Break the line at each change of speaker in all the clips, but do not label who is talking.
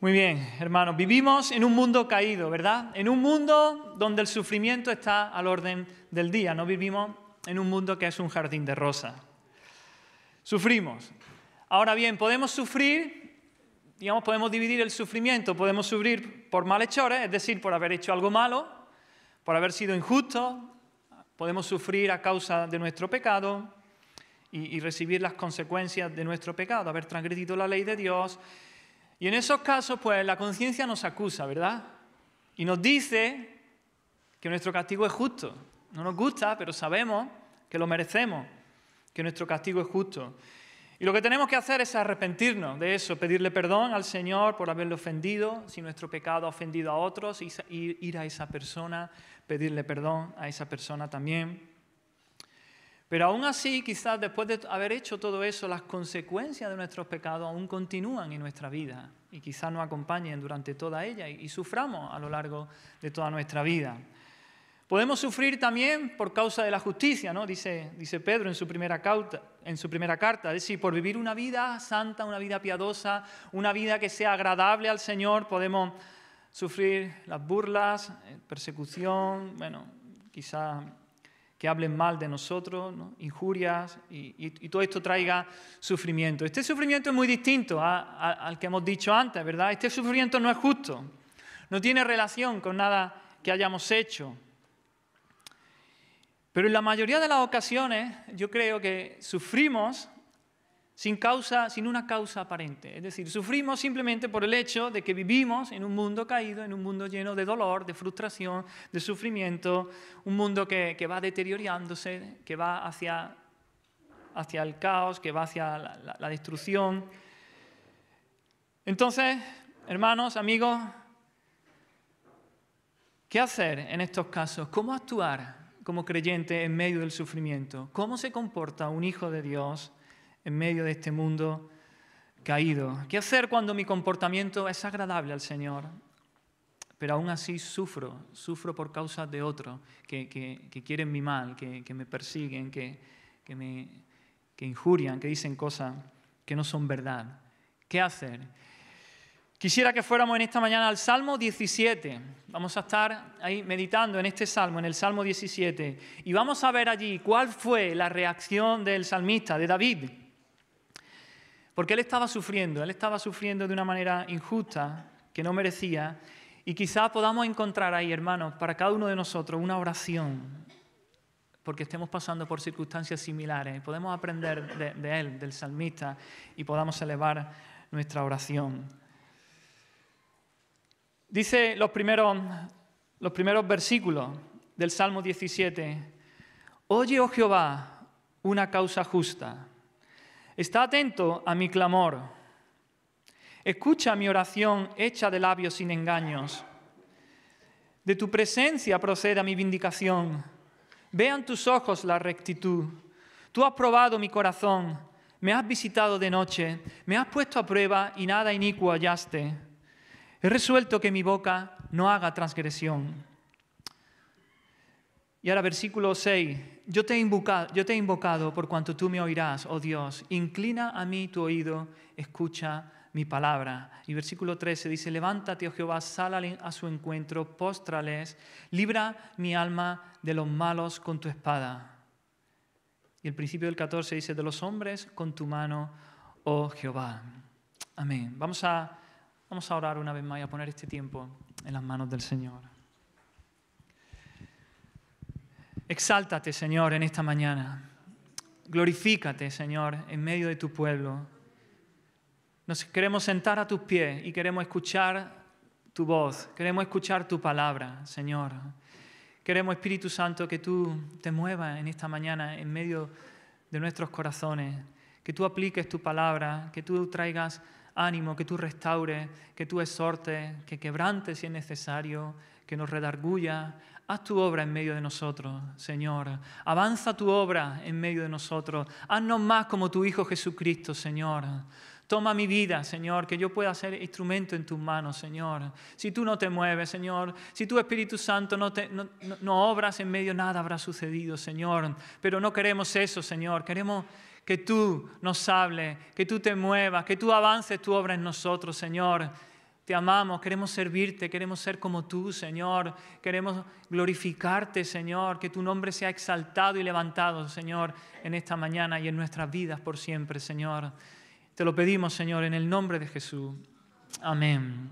Muy bien, hermanos, vivimos en un mundo caído, ¿verdad? En un mundo donde el sufrimiento está al orden del día, no vivimos en un mundo que es un jardín de rosas. Sufrimos. Ahora bien, podemos sufrir, digamos, podemos dividir el sufrimiento, podemos sufrir por malhechores, es decir, por haber hecho algo malo, por haber sido injusto. podemos sufrir a causa de nuestro pecado y, y recibir las consecuencias de nuestro pecado, haber transgredido la ley de Dios y en esos casos, pues la conciencia nos acusa, ¿verdad? Y nos dice que nuestro castigo es justo. No nos gusta, pero sabemos que lo merecemos, que nuestro castigo es justo. Y lo que tenemos que hacer es arrepentirnos de eso, pedirle perdón al Señor por haberle ofendido, si nuestro pecado ha ofendido a otros, ir a esa persona, pedirle perdón a esa persona también. Pero aún así, quizás después de haber hecho todo eso, las consecuencias de nuestros pecados aún continúan en nuestra vida y quizás nos acompañen durante toda ella y, suframos a lo largo de toda nuestra vida. Podemos sufrir también por causa de la justicia, ¿no? dice, dice Pedro en su, primera en su primera carta, es decir, por vivir una vida santa, una vida piadosa, una vida que sea agradable al Señor, podemos sufrir las burlas, eh, persecución, bueno, quizás que hablen mal de nosotros, injurias, y, todo esto traiga sufrimiento. Este sufrimiento es muy distinto al que hemos dicho antes, ¿verdad? Este sufrimiento no es justo, no tiene relación con nada que hayamos hecho. Pero en la mayoría de las ocasiones yo creo que sufrimos sin causa, sin una causa aparente. Es decir, sufrimos simplemente por el hecho de que vivimos en un mundo caído, en un mundo lleno de dolor, de frustración, de sufrimiento, un mundo que, va deteriorándose, que va hacia, el caos, que va hacia la, la destrucción. Entonces, hermanos, amigos, ¿qué hacer en estos casos? ¿Cómo actuar como creyente en medio del sufrimiento? ¿Cómo se comporta un hijo de Dios? en medio de este mundo caído? ¿Qué hacer cuando mi comportamiento es agradable al Señor? Pero aún así sufro, sufro por causa de otro, que, que, quieren mi mal, que, me persiguen, que, me que injurian, que dicen cosas que no son verdad. ¿Qué hacer? Quisiera que fuéramos en esta mañana al Salmo 17. Vamos a estar ahí meditando en este Salmo, en el Salmo 17. Y vamos a ver allí cuál fue la reacción del salmista, de David. Porque él estaba sufriendo, él estaba sufriendo de una manera injusta que no merecía. Y quizá podamos encontrar ahí, hermanos, para cada uno de nosotros una oración, porque estemos pasando por circunstancias similares. Podemos aprender de, él, del salmista, y podamos elevar nuestra oración. Dice los primeros, los primeros versículos del Salmo 17, Oye, oh Jehová, una causa justa Está atento a mi clamor. Escucha mi oración hecha de labios sin engaños. De tu presencia proceda mi vindicación. Vean tus ojos la rectitud. Tú has probado mi corazón. Me has visitado de noche. Me has puesto a prueba y nada inicuo hallaste. He resuelto que mi boca no haga transgresión. Y ahora versículo 6, yo te, he invocado, yo te he invocado por cuanto tú me oirás, oh Dios, inclina a mí tu oído, escucha mi palabra. Y versículo 13 dice, levántate, oh Jehová, sal a su encuentro, póstrales, libra mi alma de los malos con tu espada. Y el principio del 14 dice, de los hombres con tu mano, oh Jehová. Amén. Vamos a, vamos a orar una vez más y a poner este tiempo en las manos del Señor. Exáltate, Señor, en esta mañana. Glorifícate, Señor, en medio de tu pueblo. Nos queremos sentar a tus pies y queremos escuchar tu voz, queremos escuchar tu palabra, Señor. Queremos, Espíritu Santo, que tú te muevas en esta mañana en medio de nuestros corazones, que tú apliques tu palabra, que tú traigas ánimo, que tú restaures, que tú exhortes, que quebrantes si es necesario, que nos redarguya Haz tu obra en medio de nosotros, Señor. Avanza tu obra en medio de nosotros. Haznos más como tu Hijo Jesucristo, Señor. Toma mi vida, Señor, que yo pueda ser instrumento en tus manos, Señor. Si tú no te mueves, Señor, si tu Espíritu Santo no, te, obras en medio, nada habrá sucedido, Señor. Pero no queremos eso, Señor. Queremos que tú nos hables, que tú te muevas, que tú avances tu obra en nosotros, Señor te amamos, queremos servirte, queremos ser como tú, Señor, queremos glorificarte, Señor, que tu nombre sea exaltado y levantado, Señor, en esta mañana y en nuestras vidas por siempre, Señor. Te lo pedimos, Señor, en el nombre de Jesús. Amén.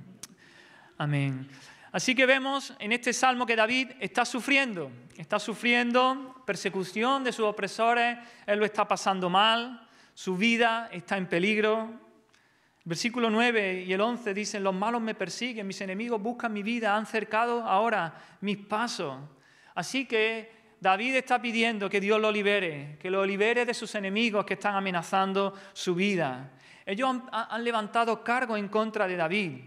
Amén. Así que vemos en este salmo que David está sufriendo, está sufriendo persecución de sus opresores, él lo está pasando mal, su vida está en peligro, Versículo 9 y el 11 dicen, los malos me persiguen, mis enemigos buscan mi vida, han cercado ahora mis pasos. Así que David está pidiendo que Dios lo libere, que lo libere de sus enemigos que están amenazando su vida. Ellos han, levantado cargo en contra de David,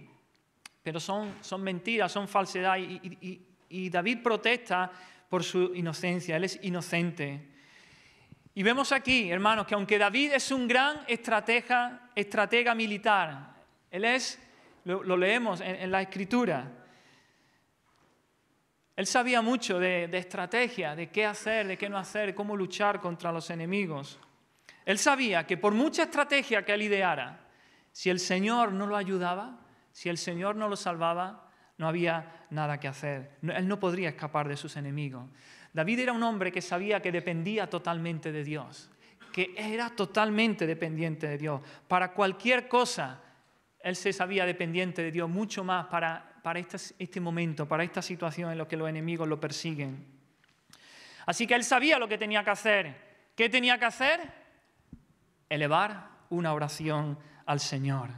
pero son, mentiras, son falsedad y David protesta por su inocencia, él es inocente. Y vemos aquí, hermanos, que aunque David es un gran estratega, militar, él es, lo, leemos en, la escritura, él sabía mucho de estrategia, de qué hacer, de qué no hacer, cómo luchar contra los enemigos. Él sabía que por mucha estrategia que él ideara, si el Señor no lo ayudaba, si el Señor no lo salvaba, no había nada que hacer. Él no podría escapar de sus enemigos. David era un hombre que sabía que dependía totalmente de Dios, que era totalmente dependiente de Dios. Para cualquier cosa, él se sabía dependiente de Dios, mucho más para, este, este momento, para esta situación en la que los enemigos lo persiguen. Así que él sabía lo que tenía que hacer. ¿Qué tenía que hacer? Elevar una oración al Señor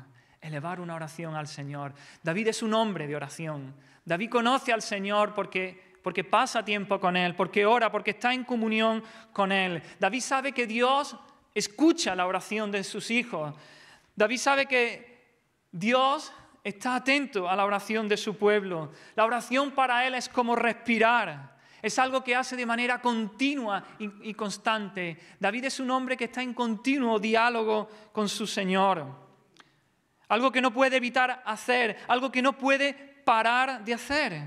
elevar una oración al Señor. David es un hombre de oración. David conoce al Señor porque, porque pasa tiempo con Él, porque ora, porque está en comunión con Él. David sabe que Dios escucha la oración de sus hijos. David sabe que Dios está atento a la oración de su pueblo. La oración para Él es como respirar. Es algo que hace de manera continua y, constante. David es un hombre que está en continuo diálogo con su Señor algo que no puede evitar hacer, algo que no puede parar de hacer.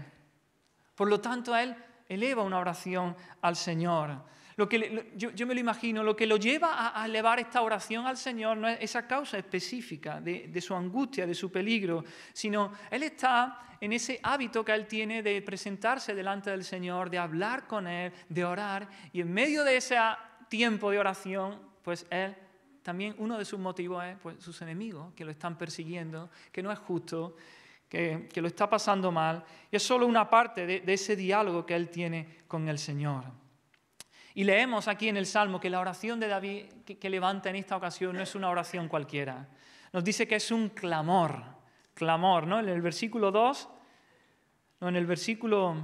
Por lo tanto, él eleva una oración al Señor. Lo que yo, me lo imagino, lo que lo lleva a, elevar esta oración al Señor no es esa causa específica de, de, su angustia, de su peligro, sino Él está en ese hábito que Él tiene de presentarse delante del Señor, de hablar con Él, de orar, y en medio de ese tiempo de oración, pues Él también uno de sus motivos es pues, sus enemigos, que lo están persiguiendo, que no es justo, que, lo está pasando mal. Y es solo una parte de, ese diálogo que él tiene con el Señor. Y leemos aquí en el Salmo que la oración de David que, levanta en esta ocasión no es una oración cualquiera. Nos dice que es un clamor, clamor, ¿no? En el versículo 2, no, en el versículo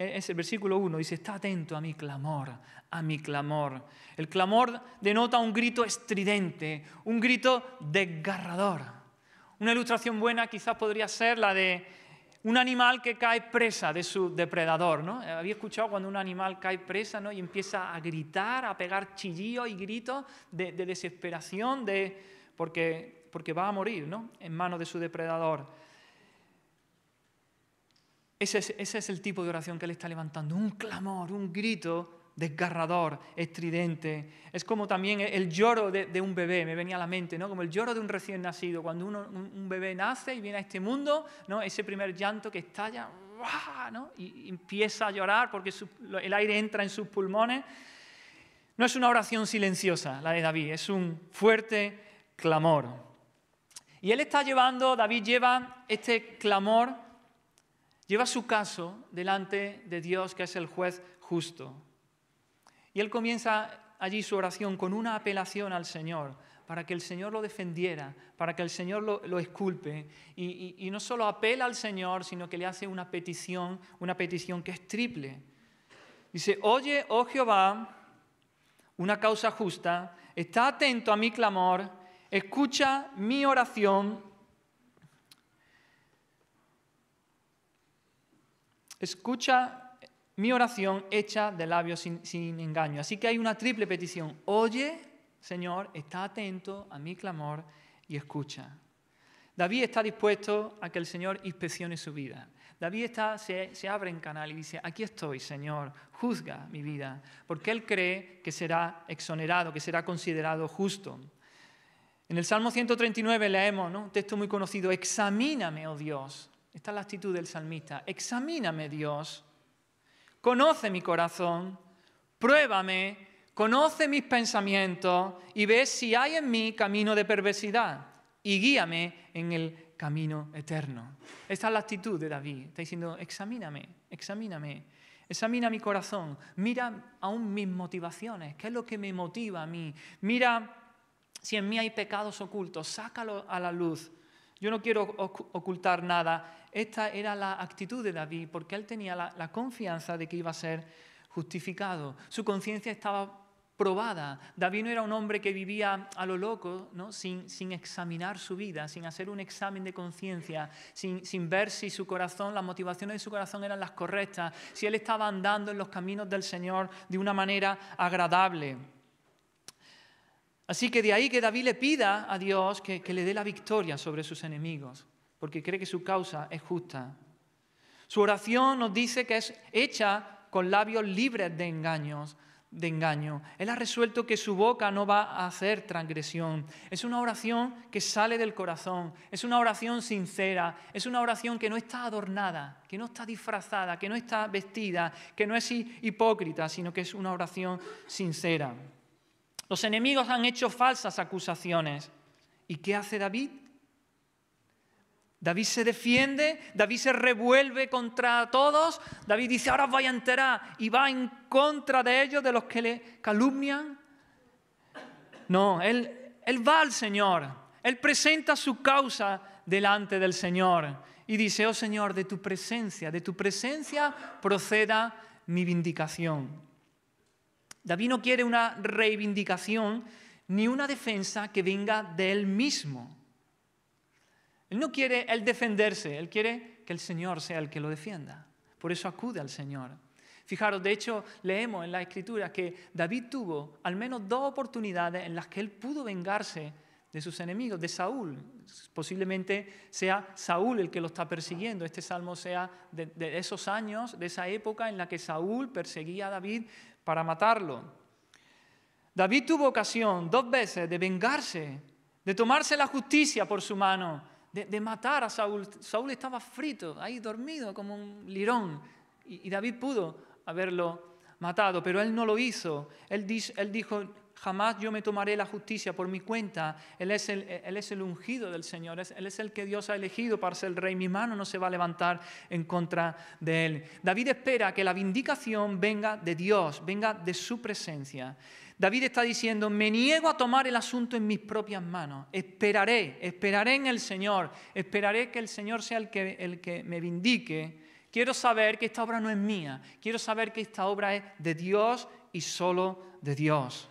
eh, es el versículo 1, dice, está atento a mi clamor, a mi clamor. El clamor denota un grito estridente, un grito desgarrador. Una ilustración buena quizás podría ser la de un animal que cae presa de su depredador. ¿no? Eh, había escuchado cuando un animal cae presa ¿no? y empieza a gritar, a pegar chillidos y gritos de, desesperación, porque, va a morir ¿no? en manos de su depredador. Ese es, el tipo de oración que Él está levantando, un clamor, un grito desgarrador, estridente. Es como también el lloro de, un bebé, me venía a la mente, ¿no? Como el lloro de un recién nacido. Cuando un, bebé nace y viene a este mundo, ¿no? Ese primer llanto que estalla, ¿no? Y empieza a llorar porque el aire entra en sus pulmones. No es una oración silenciosa la de David, es un fuerte clamor. Y él está llevando, David lleva este clamor lleva su caso delante de Dios, que es el juez justo. Y él comienza allí su oración con una apelación al Señor, para que el Señor lo defendiera, para que el Señor lo, lo esculpe. Y, y, no solo apela al Señor, sino que le hace una petición, una petición que es triple. Dice, oye, oh Jehová, una causa justa, está atento a mi clamor, escucha mi oración escucha mi oración hecha de labios sin, engaño. Así que hay una triple petición. Oye, Señor, está atento a mi clamor y escucha. David está dispuesto a que el Señor inspeccione su vida. David se, abre en canal y dice, aquí estoy, Señor, juzga mi vida, porque él cree que será exonerado, que será considerado justo. En el Salmo 139 leemos, un texto muy conocido, examíname, oh Dios, esta es la actitud del salmista. Examíname, Dios. Conoce mi corazón. Pruébame. Conoce mis pensamientos y ve si hay en mí camino de perversidad y guíame en el camino eterno. Esta es la actitud de David. Está diciendo, examíname, examíname, examina mi corazón, mira aún mis motivaciones, qué es lo que me motiva a mí, mira si en mí hay pecados ocultos, sácalo a la luz, yo no quiero ocultar nada. Esta era la actitud de David, porque él tenía la, confianza de que iba a ser justificado. Su conciencia estaba probada. David no era un hombre que vivía a lo loco, ¿no? sin, examinar su vida, sin hacer un examen de conciencia, sin, sin, ver si su corazón, las motivaciones de su corazón eran las correctas, si él estaba andando en los caminos del Señor de una manera agradable. Así que de ahí que David le pida a Dios que, le dé la victoria sobre sus enemigos, porque cree que su causa es justa. Su oración nos dice que es hecha con labios libres de engaños, de engaño. Él ha resuelto que su boca no va a hacer transgresión. Es una oración que sale del corazón, es una oración sincera, es una oración que no está adornada, que no está disfrazada, que no está vestida, que no es hipócrita, sino que es una oración sincera. Los enemigos han hecho falsas acusaciones. ¿Y qué hace David? David se defiende, David se revuelve contra todos, David dice, ahora os a enterar y va en contra de ellos, de los que le calumnian. No, él, él va al Señor, él presenta su causa delante del Señor y dice, oh Señor, de tu presencia, de tu presencia proceda mi vindicación. David no quiere una reivindicación ni una defensa que venga de él mismo. Él no quiere el defenderse, él quiere que el Señor sea el que lo defienda. Por eso acude al Señor. Fijaros, de hecho, leemos en la Escritura que David tuvo al menos dos oportunidades en las que él pudo vengarse de sus enemigos, de Saúl. Posiblemente sea Saúl el que lo está persiguiendo. Este salmo sea de, de, esos años, de esa época en la que Saúl perseguía a David, para matarlo. David tuvo ocasión dos veces de vengarse, de tomarse la justicia por su mano, de, matar a Saúl. Saúl estaba frito, ahí dormido como un lirón, y, David pudo haberlo matado, pero él no lo hizo. Él, él dijo, jamás yo me tomaré la justicia por mi cuenta. Él es el, es el ungido del Señor, él es el que Dios ha elegido para ser el rey. Mi mano no se va a levantar en contra de él. David espera que la vindicación venga de Dios, venga de su presencia. David está diciendo, me niego a tomar el asunto en mis propias manos, esperaré, esperaré en el Señor, esperaré que el Señor sea el que, el que me vindique. Quiero saber que esta obra no es mía, quiero saber que esta obra es de Dios y solo de Dios.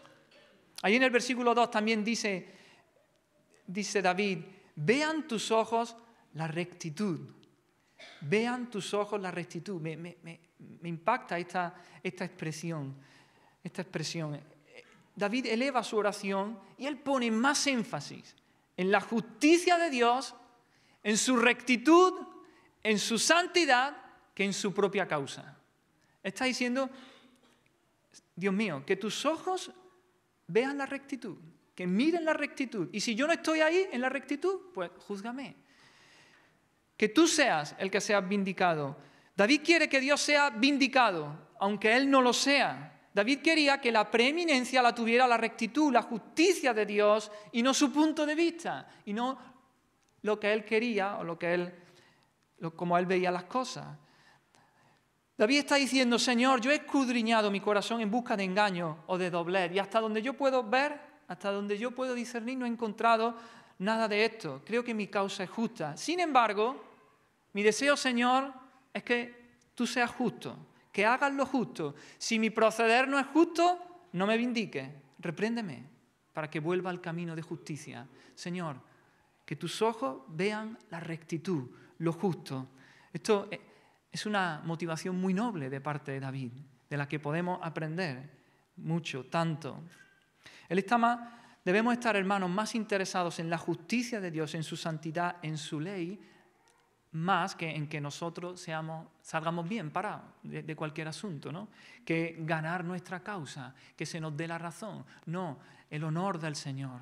Ahí en el versículo 2 también dice, dice David, vean tus ojos la rectitud. Vean tus ojos la rectitud. Me, impacta esta, esta expresión. Esta expresión. David eleva su oración y él pone más énfasis en la justicia de Dios, en su rectitud, en su santidad, que en su propia causa. Está diciendo, Dios mío, que tus ojos vean la rectitud, que miren la rectitud. Y si yo no estoy ahí en la rectitud, pues júzgame. Que tú seas el que sea vindicado. David quiere que Dios sea vindicado, aunque él no lo sea. David quería que la preeminencia la tuviera la rectitud, la justicia de Dios y no su punto de vista, y no lo que él quería o lo que él, como él veía las cosas. David está diciendo, Señor, yo he escudriñado mi corazón en busca de engaño o de doblez. y hasta donde yo puedo ver, hasta donde yo puedo discernir, no he encontrado nada de esto. Creo que mi causa es justa. Sin embargo, mi deseo, Señor, es que tú seas justo, que hagas lo justo. Si mi proceder no es justo, no me vindique. repréndeme para que vuelva al camino de justicia. Señor, que tus ojos vean la rectitud, lo justo. Esto eh, es una motivación muy noble de parte de David, de la que podemos aprender mucho, tanto. Él está más, debemos estar, hermanos, más interesados en la justicia de Dios, en su santidad, en su ley, más que en que nosotros seamos, salgamos bien para de, de, cualquier asunto, ¿no? que ganar nuestra causa, que se nos dé la razón. No, el honor del Señor,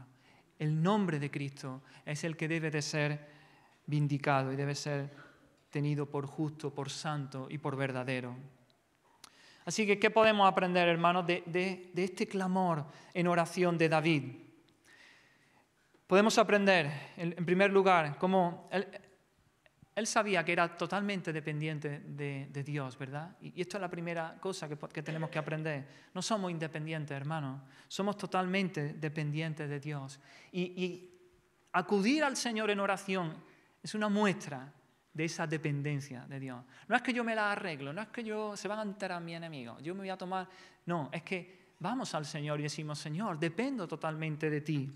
el nombre de Cristo es el que debe de ser vindicado y debe ser tenido por justo, por santo y por verdadero. Así que, ¿qué podemos aprender, hermanos, de, este clamor en oración de David? Podemos aprender, en, primer lugar, cómo él, sabía que era totalmente dependiente de, Dios, ¿verdad? Y, esto es la primera cosa que, tenemos que aprender. No somos independientes, hermanos, somos totalmente dependientes de Dios. y acudir al Señor en oración es una muestra de esa dependencia de Dios. No es que yo me la arreglo, no es que yo se van a enterar mi enemigo yo me voy a tomar. No, es que vamos al Señor y decimos, Señor, dependo totalmente de ti.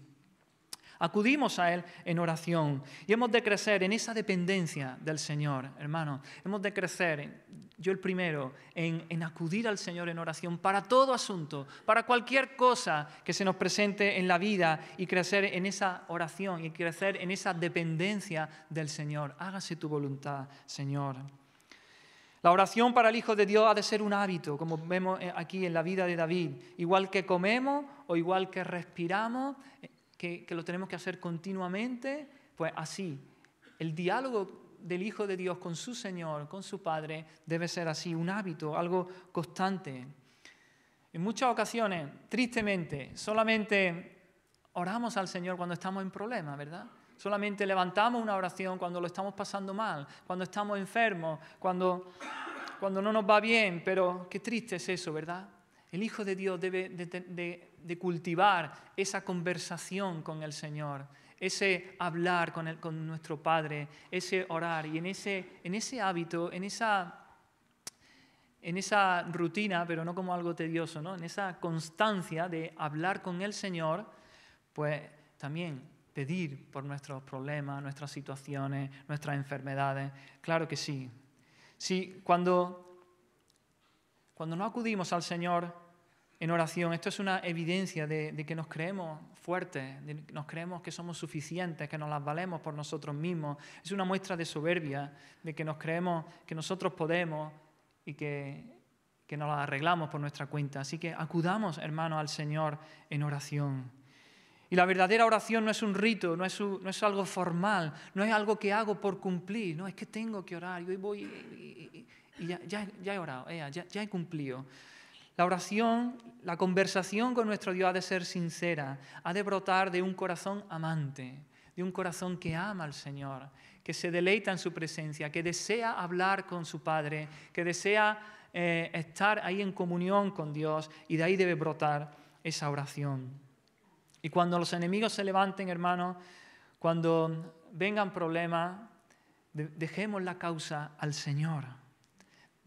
Acudimos a Él en oración y hemos de crecer en esa dependencia del Señor, hermano. Hemos de crecer, yo el primero, en, acudir al Señor en oración para todo asunto, para cualquier cosa que se nos presente en la vida y crecer en esa oración y crecer en esa dependencia del Señor. Hágase tu voluntad, Señor. La oración para el Hijo de Dios ha de ser un hábito, como vemos eh, aquí en la vida de David. Igual que comemos o igual que respiramos, que, lo tenemos que hacer continuamente, pues así. El diálogo del Hijo de Dios con su Señor, con su Padre, debe ser así, un hábito, algo constante. En muchas ocasiones, tristemente, solamente oramos al Señor cuando estamos en problemas, ¿verdad? Solamente levantamos una oración cuando lo estamos pasando mal, cuando estamos enfermos, cuando, cuando no nos va bien, pero qué triste es eso, ¿verdad? El Hijo de Dios debe de, cultivar esa conversación con el Señor, ese hablar con, nuestro Padre, ese orar. Y en ese, en ese hábito, en esa, en esa rutina, pero no como algo tedioso, ¿no? en esa constancia de hablar con el Señor, pues también pedir por nuestros problemas, nuestras situaciones, nuestras enfermedades. Claro que sí. Sí, cuando cuando no acudimos al Señor en oración, esto es una evidencia de, que nos creemos fuertes, de, nos creemos que somos suficientes, que nos las valemos por nosotros mismos. Es una muestra de soberbia, de que nos creemos que nosotros podemos y que, que nos las arreglamos por nuestra cuenta. Así que acudamos, hermanos, al Señor en oración. Y la verdadera oración no es un rito, no es, no es, algo formal, no es algo que hago por cumplir, no es que tengo que orar, yo voy y, ya, he orado, ya, he cumplido. La oración, la conversación con nuestro Dios ha de ser sincera, ha de brotar de un corazón amante, de un corazón que ama al Señor, que se deleita en su presencia, que desea hablar con su Padre, que desea eh, estar ahí en comunión con Dios y de ahí debe brotar esa oración. Y cuando los enemigos se levanten, hermanos, cuando vengan problemas, dejemos la causa al Señor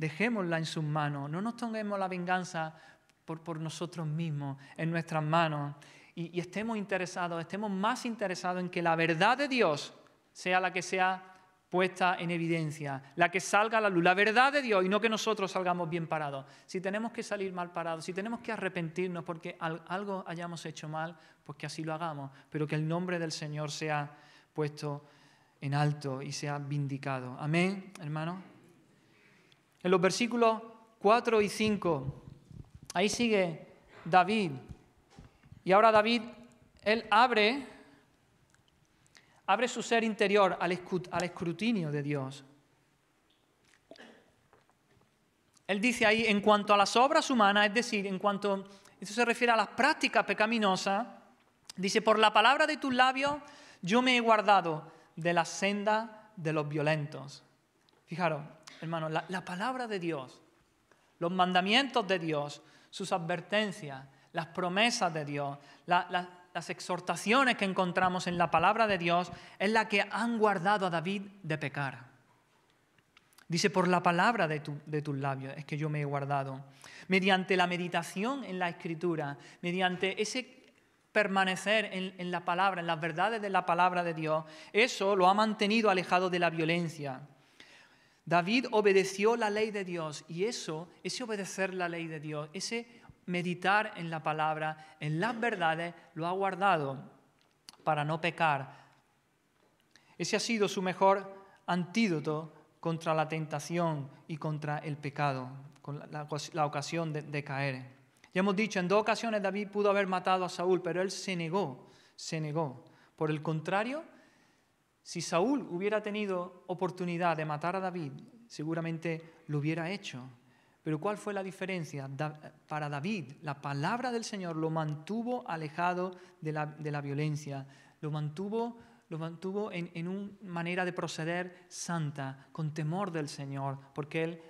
Dejémosla en sus manos, no nos tomemos la venganza por, por nosotros mismos, en nuestras manos, y, y estemos interesados, estemos más interesados en que la verdad de Dios sea la que sea puesta en evidencia, la que salga a la luz, la verdad de Dios y no que nosotros salgamos bien parados. Si tenemos que salir mal parados, si tenemos que arrepentirnos porque algo hayamos hecho mal, pues que así lo hagamos, pero que el nombre del Señor sea puesto en alto y sea vindicado. Amén, hermanos en los versículos 4 y 5, ahí sigue David. Y ahora David, él abre, abre su ser interior al, escrutinio de Dios. Él dice ahí, en cuanto a las obras humanas, es decir, en cuanto, eso se refiere a las prácticas pecaminosas, dice, por la palabra de tus labios yo me he guardado de la senda de los violentos. Fijaros, hermano, la, palabra de Dios, los mandamientos de Dios, sus advertencias, las promesas de Dios, las exhortaciones que encontramos en la palabra de Dios, es la que han guardado a David de pecar. Dice, por la palabra de, tu, tus labios es que yo me he guardado. Mediante la meditación en la escritura, mediante ese permanecer en, en la palabra, en las verdades de la palabra de Dios, eso lo ha mantenido alejado de la violencia David obedeció la ley de Dios y eso, ese obedecer la ley de Dios, ese meditar en la palabra, en las verdades, lo ha guardado para no pecar. Ese ha sido su mejor antídoto contra la tentación y contra el pecado, con la, ocasión de caer. Ya hemos dicho, en dos ocasiones David pudo haber matado a Saúl, pero él se negó, se negó. Por el contrario, si Saúl hubiera tenido oportunidad de matar a David, seguramente lo hubiera hecho. Pero ¿cuál fue la diferencia? para David, la palabra del Señor lo mantuvo alejado de la, violencia, lo mantuvo, en, una manera de proceder santa, con temor del Señor, porque él,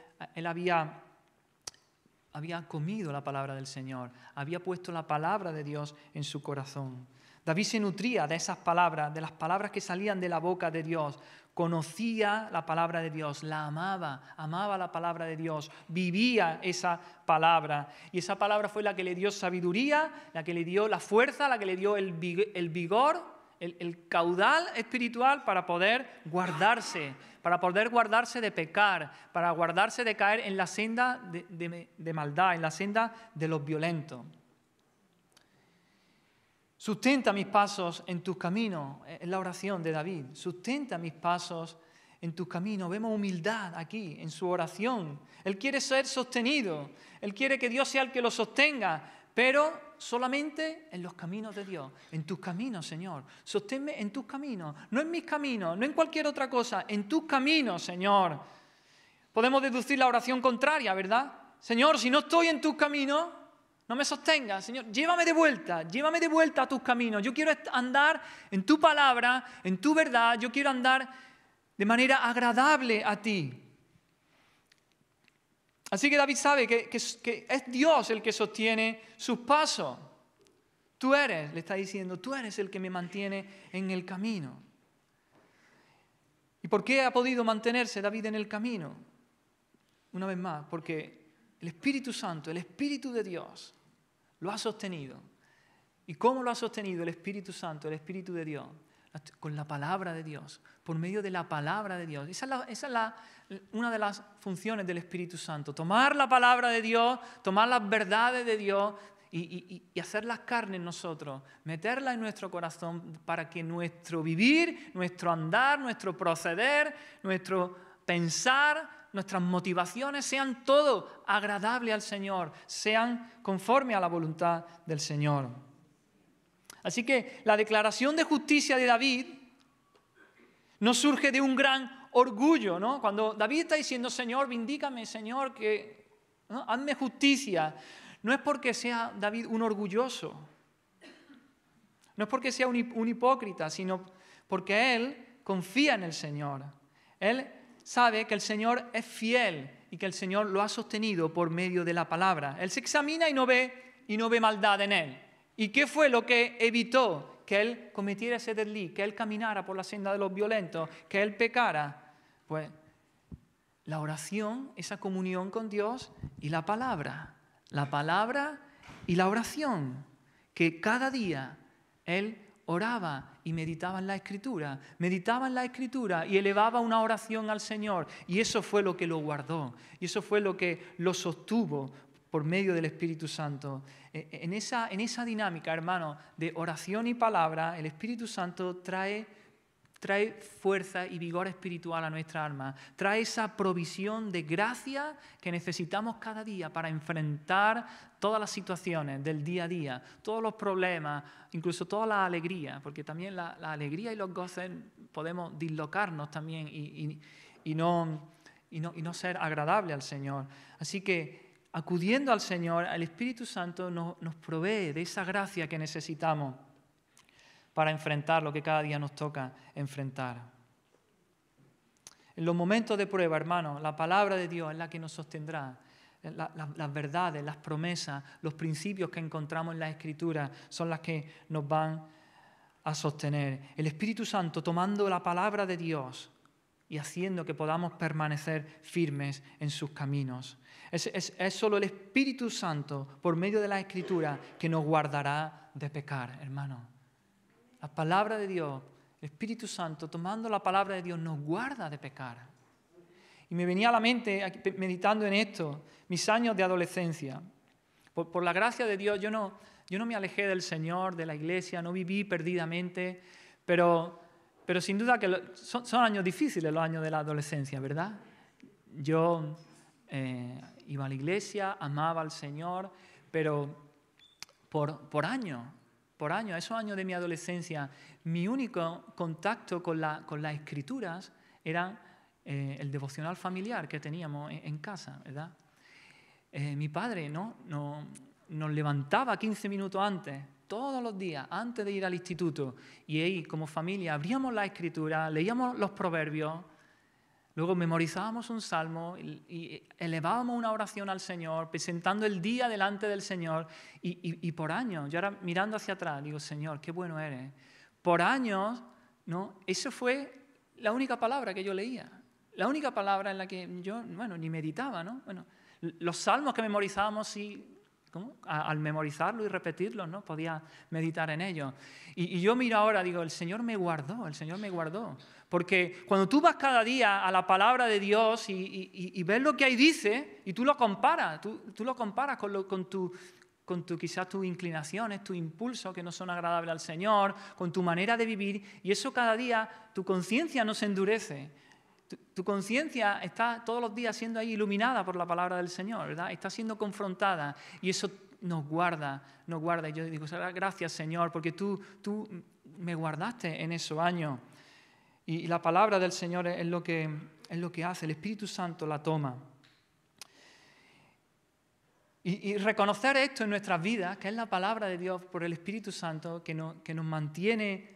había comido la palabra del Señor, había puesto la palabra de Dios en su corazón. David se nutría de esas palabras, de las palabras que salían de la boca de Dios. Conocía la palabra de Dios, la amaba, amaba la palabra de Dios, vivía esa palabra. Y esa palabra fue la que le dio sabiduría, la que le dio la fuerza, la que le dio el vigor, el, caudal espiritual para poder guardarse, para poder guardarse de pecar, para guardarse de caer en la senda de, de maldad, en la senda de los violentos. Sustenta mis pasos en tus caminos, es eh, la oración de David. Sustenta mis pasos en tus caminos. Vemos humildad aquí, en su oración. Él quiere ser sostenido, él quiere que Dios sea el que lo sostenga, pero solamente en los caminos de Dios, en tus caminos, Señor. Sosténme en tus caminos, no en mis caminos, no en cualquier otra cosa, en tus caminos, Señor. Podemos deducir la oración contraria, ¿verdad? Señor, si no estoy en tus caminos, no me sostenga, Señor. Llévame de vuelta, llévame de vuelta a tus caminos. Yo quiero andar en tu palabra, en tu verdad. Yo quiero andar de manera agradable a ti. Así que David sabe que, que es Dios el que sostiene sus pasos. Tú eres, le está diciendo, tú eres el que me mantiene en el camino. ¿Y por qué ha podido mantenerse David en el camino? Una vez más, porque el Espíritu Santo, el Espíritu de Dios, lo ha sostenido. ¿Y cómo lo ha sostenido el Espíritu Santo, el Espíritu de Dios? Con la palabra de Dios, por medio de la palabra de Dios. Esa es, una de las funciones del Espíritu Santo, tomar la palabra de Dios, tomar las verdades de Dios y, y hacerlas carne en nosotros, meterlas en nuestro corazón para que nuestro vivir, nuestro andar, nuestro proceder, nuestro pensar, nuestras motivaciones sean todo agradable al Señor, sean conforme a la voluntad del Señor. Así que la declaración de justicia de David no surge de un gran orgullo, ¿no? Cuando David está diciendo, Señor, vindícame, Señor, que hazme justicia, no es porque sea David un orgulloso, no es porque sea un, hipócrita, sino porque él confía en el Señor. Él sabe que el Señor es fiel y que el Señor lo ha sostenido por medio de la palabra. Él se examina y no ve, y no ve maldad en él. ¿Y qué fue lo que evitó que él cometiera ese desliz, que él caminara por la senda de los violentos, que él pecara? Pues la oración, esa comunión con Dios y la palabra. La palabra y la oración. Que cada día él oraba y meditaba en la escritura, meditaba en la escritura y elevaba una oración al Señor. Y eso fue lo que lo guardó, y eso fue lo que lo sostuvo por medio del Espíritu Santo. E, e, en esa, en esa dinámica, hermano, de oración y palabra, el Espíritu Santo trae trae fuerza y vigor espiritual a nuestra alma, trae esa provisión de gracia que necesitamos cada día para enfrentar todas las situaciones del día a día, todos los problemas, incluso toda la alegría, porque también la, alegría y los goces podemos dislocarnos también y, no, y, no, y no ser agradable al Señor. Así que acudiendo al Señor, el Espíritu Santo nos, nos provee de esa gracia que necesitamos para enfrentar lo que cada día nos toca enfrentar. En los momentos de prueba, hermano, la palabra de Dios es la que nos sostendrá. las verdades, las promesas, los principios que encontramos en las escrituras son las que nos van a sostener. El Espíritu Santo tomando la palabra de Dios y haciendo que podamos permanecer firmes en sus caminos. Es, es solo el Espíritu Santo, por medio de la Escritura, que nos guardará de pecar, hermano la palabra de Dios, el Espíritu Santo, tomando la palabra de Dios, nos guarda de pecar. Y me venía a la mente, meditando en esto, mis años de adolescencia. Por, la gracia de Dios, yo no, yo no me alejé del Señor, de la iglesia, no viví perdidamente, pero, sin duda que son, años difíciles los años de la adolescencia, ¿verdad? Yo eh, iba a la iglesia, amaba al Señor, pero por, por años por años, esos años de mi adolescencia, mi único contacto con, la, con las escrituras era eh, el devocional familiar que teníamos en, casa, ¿verdad? Eh, mi padre ¿no? No, nos levantaba 15 minutos antes, todos los días, antes de ir al instituto, y ahí como familia abríamos la escritura, leíamos los proverbios, Luego memorizábamos un salmo y elevábamos una oración al Señor, presentando el día delante del Señor. Y, por años, yo ahora mirando hacia atrás, digo, Señor, qué bueno eres. Por años, ¿no? Eso fue la única palabra que yo leía. La única palabra en la que yo, bueno, ni meditaba, ¿no? Bueno, los salmos que memorizábamos y al memorizarlo y repetirlo, ¿no? Podía meditar en ello. Y, yo miro ahora, digo, el Señor me guardó, el Señor me guardó. Porque cuando tú vas cada día a la palabra de Dios y, ves lo que ahí dice y tú lo comparas, tú, lo comparas con, tu con quizás tus inclinaciones, tus impulsos que no son agradables al Señor, con tu manera de vivir, y eso cada día tu conciencia no se endurece tu, conciencia está todos los días siendo ahí iluminada por la palabra del Señor, ¿verdad? Está siendo confrontada y eso nos guarda, nos guarda. Y yo digo, gracias Señor, porque tú, tú me guardaste en esos años. Y, la palabra del Señor es lo, que, es lo que hace, el Espíritu Santo la toma. Y, reconocer esto en nuestras vidas, que es la palabra de Dios por el Espíritu Santo que, que nos mantiene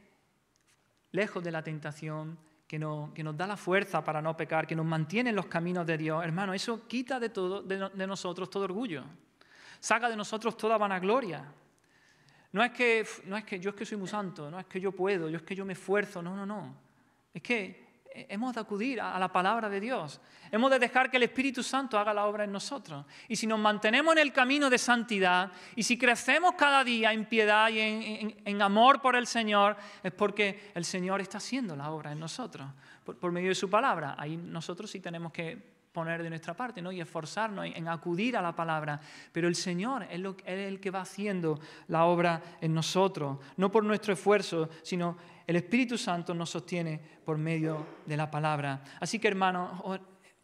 lejos de la tentación, que, nos da la fuerza para no pecar, que nos mantiene en los caminos de Dios. Hermano, eso quita de, todo, de, nosotros todo orgullo, saca de nosotros toda vanagloria. No es, que, no es que yo es que soy muy santo, no es que yo puedo, yo es que yo me esfuerzo, no, no, no. Es que eh, hemos de acudir a la palabra de Dios. Hemos de dejar que el Espíritu Santo haga la obra en nosotros. Y si nos mantenemos en el camino de santidad y si crecemos cada día en piedad y en, amor por el Señor, es porque el Señor está haciendo la obra en nosotros, por, medio de su palabra. Ahí nosotros sí tenemos que poner de nuestra parte ¿no? y esforzarnos en, acudir a la palabra. Pero el Señor es, es el que va haciendo la obra en nosotros, no por nuestro esfuerzo, sino el Espíritu Santo nos sostiene por medio de la palabra. Así que hermanos,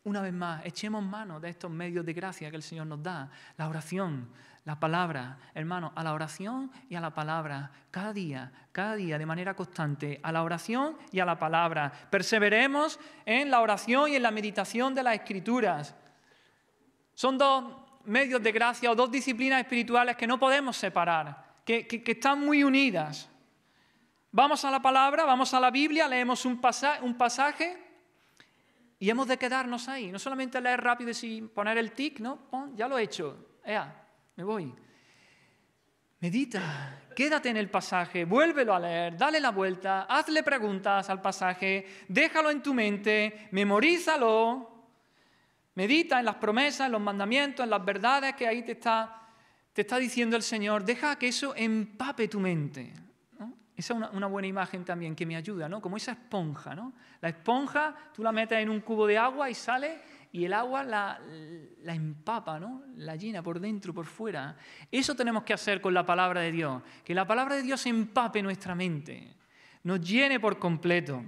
una vez más, echemos mano de estos medios de gracia que el Señor nos da, la oración, la palabra, hermanos, a la oración y a la palabra, cada día, cada día, de manera constante, a la oración y a la palabra. Perseveremos en la oración y en la meditación de las escrituras. Son dos medios de gracia o dos disciplinas espirituales que no podemos separar, que, que están muy unidas. Vamos a la palabra, vamos a la Biblia, leemos un, pasaje y hemos de quedarnos ahí. No solamente leer rápido y sin poner el tic, ¿no? ya lo he hecho, me voy. Medita, quédate en el pasaje, vuélvelo a leer, dale la vuelta, hazle preguntas al pasaje, déjalo en tu mente, memorízalo, medita en las promesas, en los mandamientos, en las verdades que ahí te está, te está diciendo el Señor. Deja que eso empape tu mente. Esa es una, buena imagen también que me ayuda, ¿no? Como esa esponja, ¿no? La esponja tú la metes en un cubo de agua y sale y el agua la, la empapa, ¿no? La llena por dentro, por fuera. Eso tenemos que hacer con la palabra de Dios, que la palabra de Dios empape nuestra mente, nos llene por completo.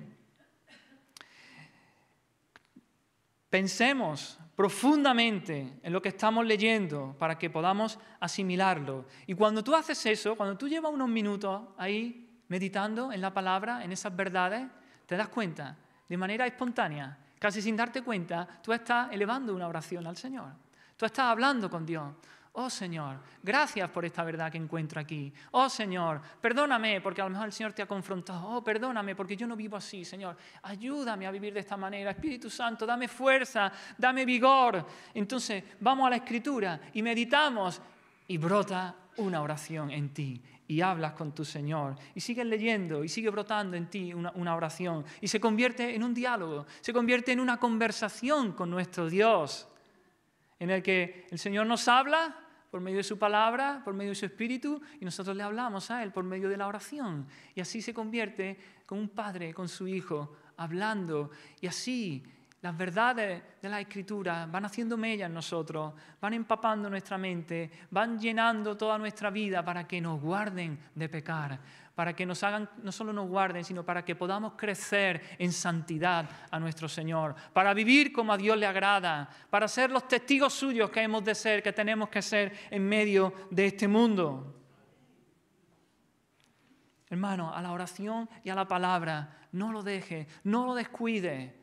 Pensemos, profundamente en lo que estamos leyendo para que podamos asimilarlo. Y cuando tú haces eso, cuando tú llevas unos minutos ahí meditando en la palabra, en esas verdades, te das cuenta de manera espontánea, casi sin darte cuenta, tú estás elevando una oración al Señor. Tú estás hablando con Dios. Oh Señor, gracias por esta verdad que encuentro aquí. Oh Señor, perdóname porque a lo mejor el Señor te ha confrontado. Oh, perdóname porque yo no vivo así, Señor. Ayúdame a vivir de esta manera. Espíritu Santo, dame fuerza, dame vigor. Entonces vamos a la Escritura y meditamos y brota una oración en ti, y hablas con tu Señor y sigues leyendo y sigue brotando en ti una, oración y se convierte en un diálogo, se convierte en una conversación con nuestro Dios, en el que el Señor nos habla por medio de su palabra, por medio de su espíritu, y nosotros le hablamos a Él por medio de la oración. Y así se convierte con un padre, con su hijo, hablando, y así las verdades de la Escritura van haciendo mella en nosotros, van empapando nuestra mente, van llenando toda nuestra vida para que nos guarden de pecar, para que nos hagan, no solo nos guarden, sino para que podamos crecer en santidad a nuestro Señor, para vivir como a Dios le agrada, para ser los testigos suyos que hemos de ser, que tenemos que ser en medio de este mundo. Hermano, a la oración y a la palabra, no lo deje, no lo descuide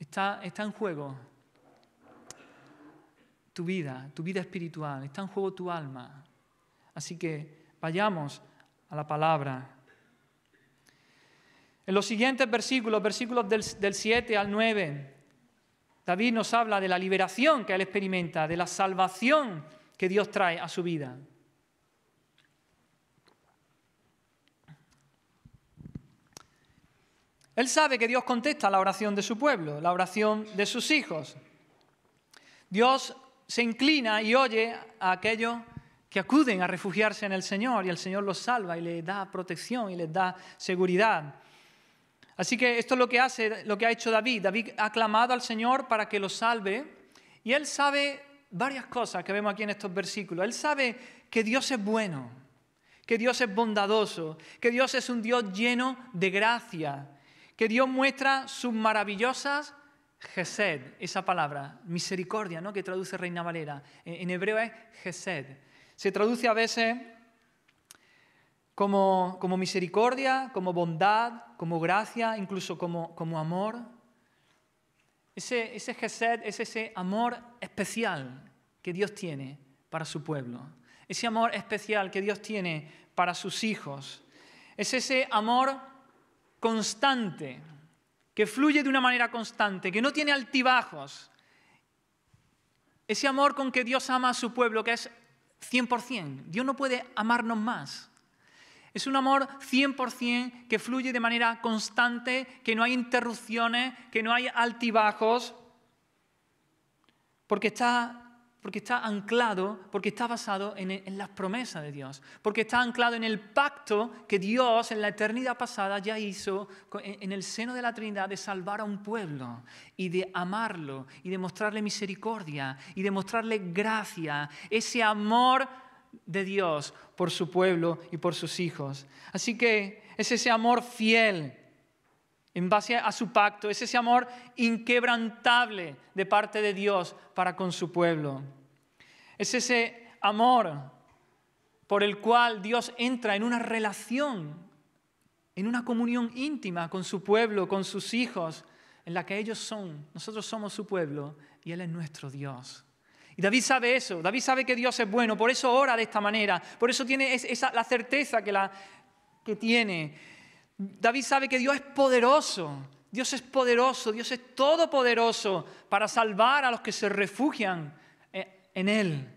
Está, en juego tu vida, tu vida espiritual, está en juego tu alma. Así que vayamos a la palabra. En los siguientes versículos, versículos del, del 7 al 9, David nos habla de la liberación que él experimenta, de la salvación que Dios trae a su vida. Él sabe que Dios contesta la oración de su pueblo, la oración de sus hijos. Dios se inclina y oye a aquellos que acuden a refugiarse en el Señor y el Señor los salva y les da protección y les da seguridad. Así que esto es lo que hace, lo que ha hecho David. David ha clamado al Señor para que lo salve y él sabe varias cosas que vemos aquí en estos versículos. Él sabe que Dios es bueno, que Dios es bondadoso, que Dios es un Dios lleno de gracia, que Dios muestra sus maravillosas gesed, esa palabra, misericordia, ¿no? que traduce Reina Valera. En, hebreo es gesed. Se traduce a veces como, misericordia, como bondad, como gracia, incluso como, como amor. Ese, ese gesed es ese amor especial que Dios tiene para su pueblo. Ese amor especial que Dios tiene para sus hijos. Es ese amor constante, que fluye de una manera constante, que no tiene altibajos. Ese amor con que Dios ama a su pueblo, que es 100%. Dios no puede amarnos más. Es un amor 100% que fluye de manera constante, que no hay interrupciones, que no hay altibajos, porque está porque está anclado, porque está basado e, en, las promesas de Dios, porque está anclado en el pacto que Dios en la eternidad pasada ya hizo en, en el seno de la Trinidad de salvar a un pueblo y de amarlo y de mostrarle misericordia y de mostrarle gracia, ese amor de Dios por su pueblo y por sus hijos. Así que es ese amor fiel en base a su pacto, es ese amor inquebrantable de parte de Dios para con su pueblo. Es ese amor por el cual Dios entra en una relación, en una comunión íntima con su pueblo, con sus hijos, en la que ellos son, nosotros somos su pueblo y Él es nuestro Dios. Y David sabe eso, David sabe que Dios es bueno, por eso ora de esta manera, por eso tiene esa, la certeza que, la, que tiene David sabe que Dios es poderoso, Dios es poderoso, Dios es todopoderoso para salvar a los que se refugian eh, en Él.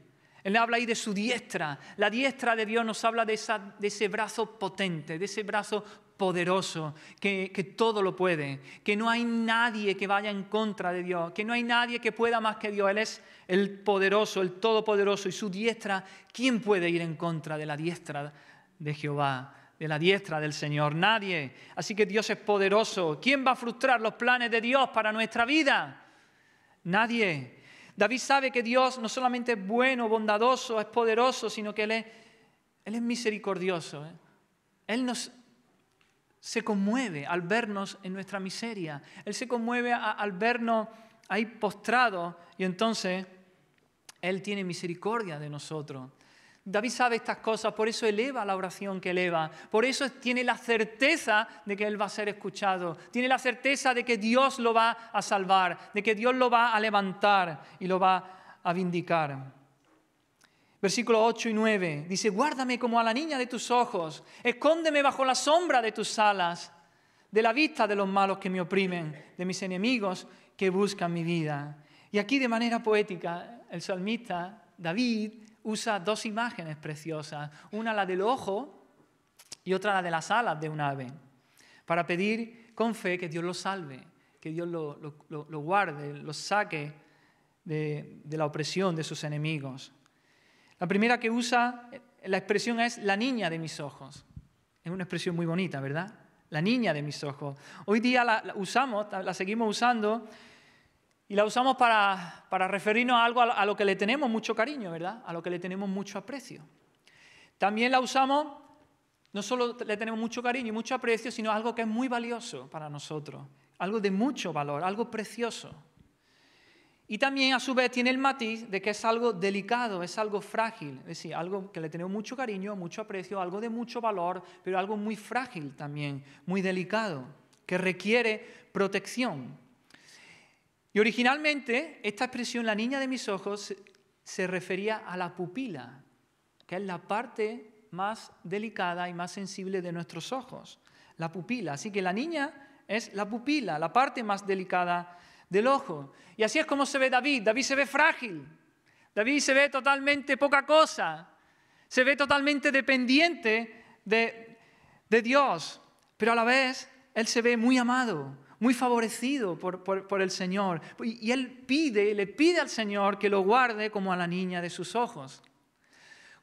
Él habla ahí de su diestra. La diestra de Dios nos habla de, ese brazo potente, de ese brazo poderoso, que, que, todo lo puede, que no hay nadie que vaya en contra de Dios, que no hay nadie que pueda más que Dios. Él es el poderoso, el todopoderoso y su diestra. ¿Quién puede ir en contra de la diestra de Jehová? de la diestra del Señor, nadie. Así que Dios es poderoso. ¿Quién va a frustrar los planes de Dios para nuestra vida? Nadie. David sabe que Dios no solamente es bueno, bondadoso, es poderoso, sino que Él es, misericordioso. ¿eh? Él nos, se conmueve al vernos en nuestra miseria. Él se conmueve al vernos ahí postrados y entonces Él tiene misericordia de nosotros. David sabe estas cosas, por eso eleva la oración que eleva, por eso tiene la certeza de que él va a ser escuchado, tiene la certeza de que Dios lo va a salvar, de que Dios lo va a levantar y lo va a vindicar. Versículos 8 y 9 dice, guárdame como a la niña de tus ojos, escóndeme bajo la sombra de tus alas, de la vista de los malos que me oprimen, de mis enemigos que buscan mi vida. Y aquí de manera poética, el salmista David usa dos imágenes preciosas, una la del ojo y otra la de las alas de un ave, para pedir con fe que Dios lo salve, que Dios lo, guarde, lo saque de, la opresión de sus enemigos. La primera que usa la expresión es la niña de mis ojos. Es una expresión muy bonita, ¿verdad? La niña de mis ojos. Hoy día la usamos, la seguimos usando y la usamos para, referirnos a algo a, lo que le tenemos mucho cariño, ¿verdad? A lo que le tenemos mucho aprecio. También la usamos, no solo le tenemos mucho cariño y mucho aprecio, sino algo que es muy valioso para nosotros, algo de mucho valor, algo precioso. Y también a su vez tiene el matiz de que es algo delicado, es algo frágil, es decir, algo que le tenemos mucho cariño, mucho aprecio, algo de mucho valor, pero algo muy frágil también, muy delicado, que requiere protección. Y originalmente esta expresión, la niña de mis ojos, se refería a la pupila, que es la parte más delicada y más sensible de nuestros ojos, la pupila. Así que la niña es la pupila, la parte más delicada del ojo. Y así es como se ve David. David se ve frágil, David se ve totalmente poca cosa, se ve totalmente dependiente de, de Dios, pero a la vez él se ve muy amado, muy favorecido por, el Señor. Y, él pide, le pide al Señor que lo guarde como a la niña de sus ojos.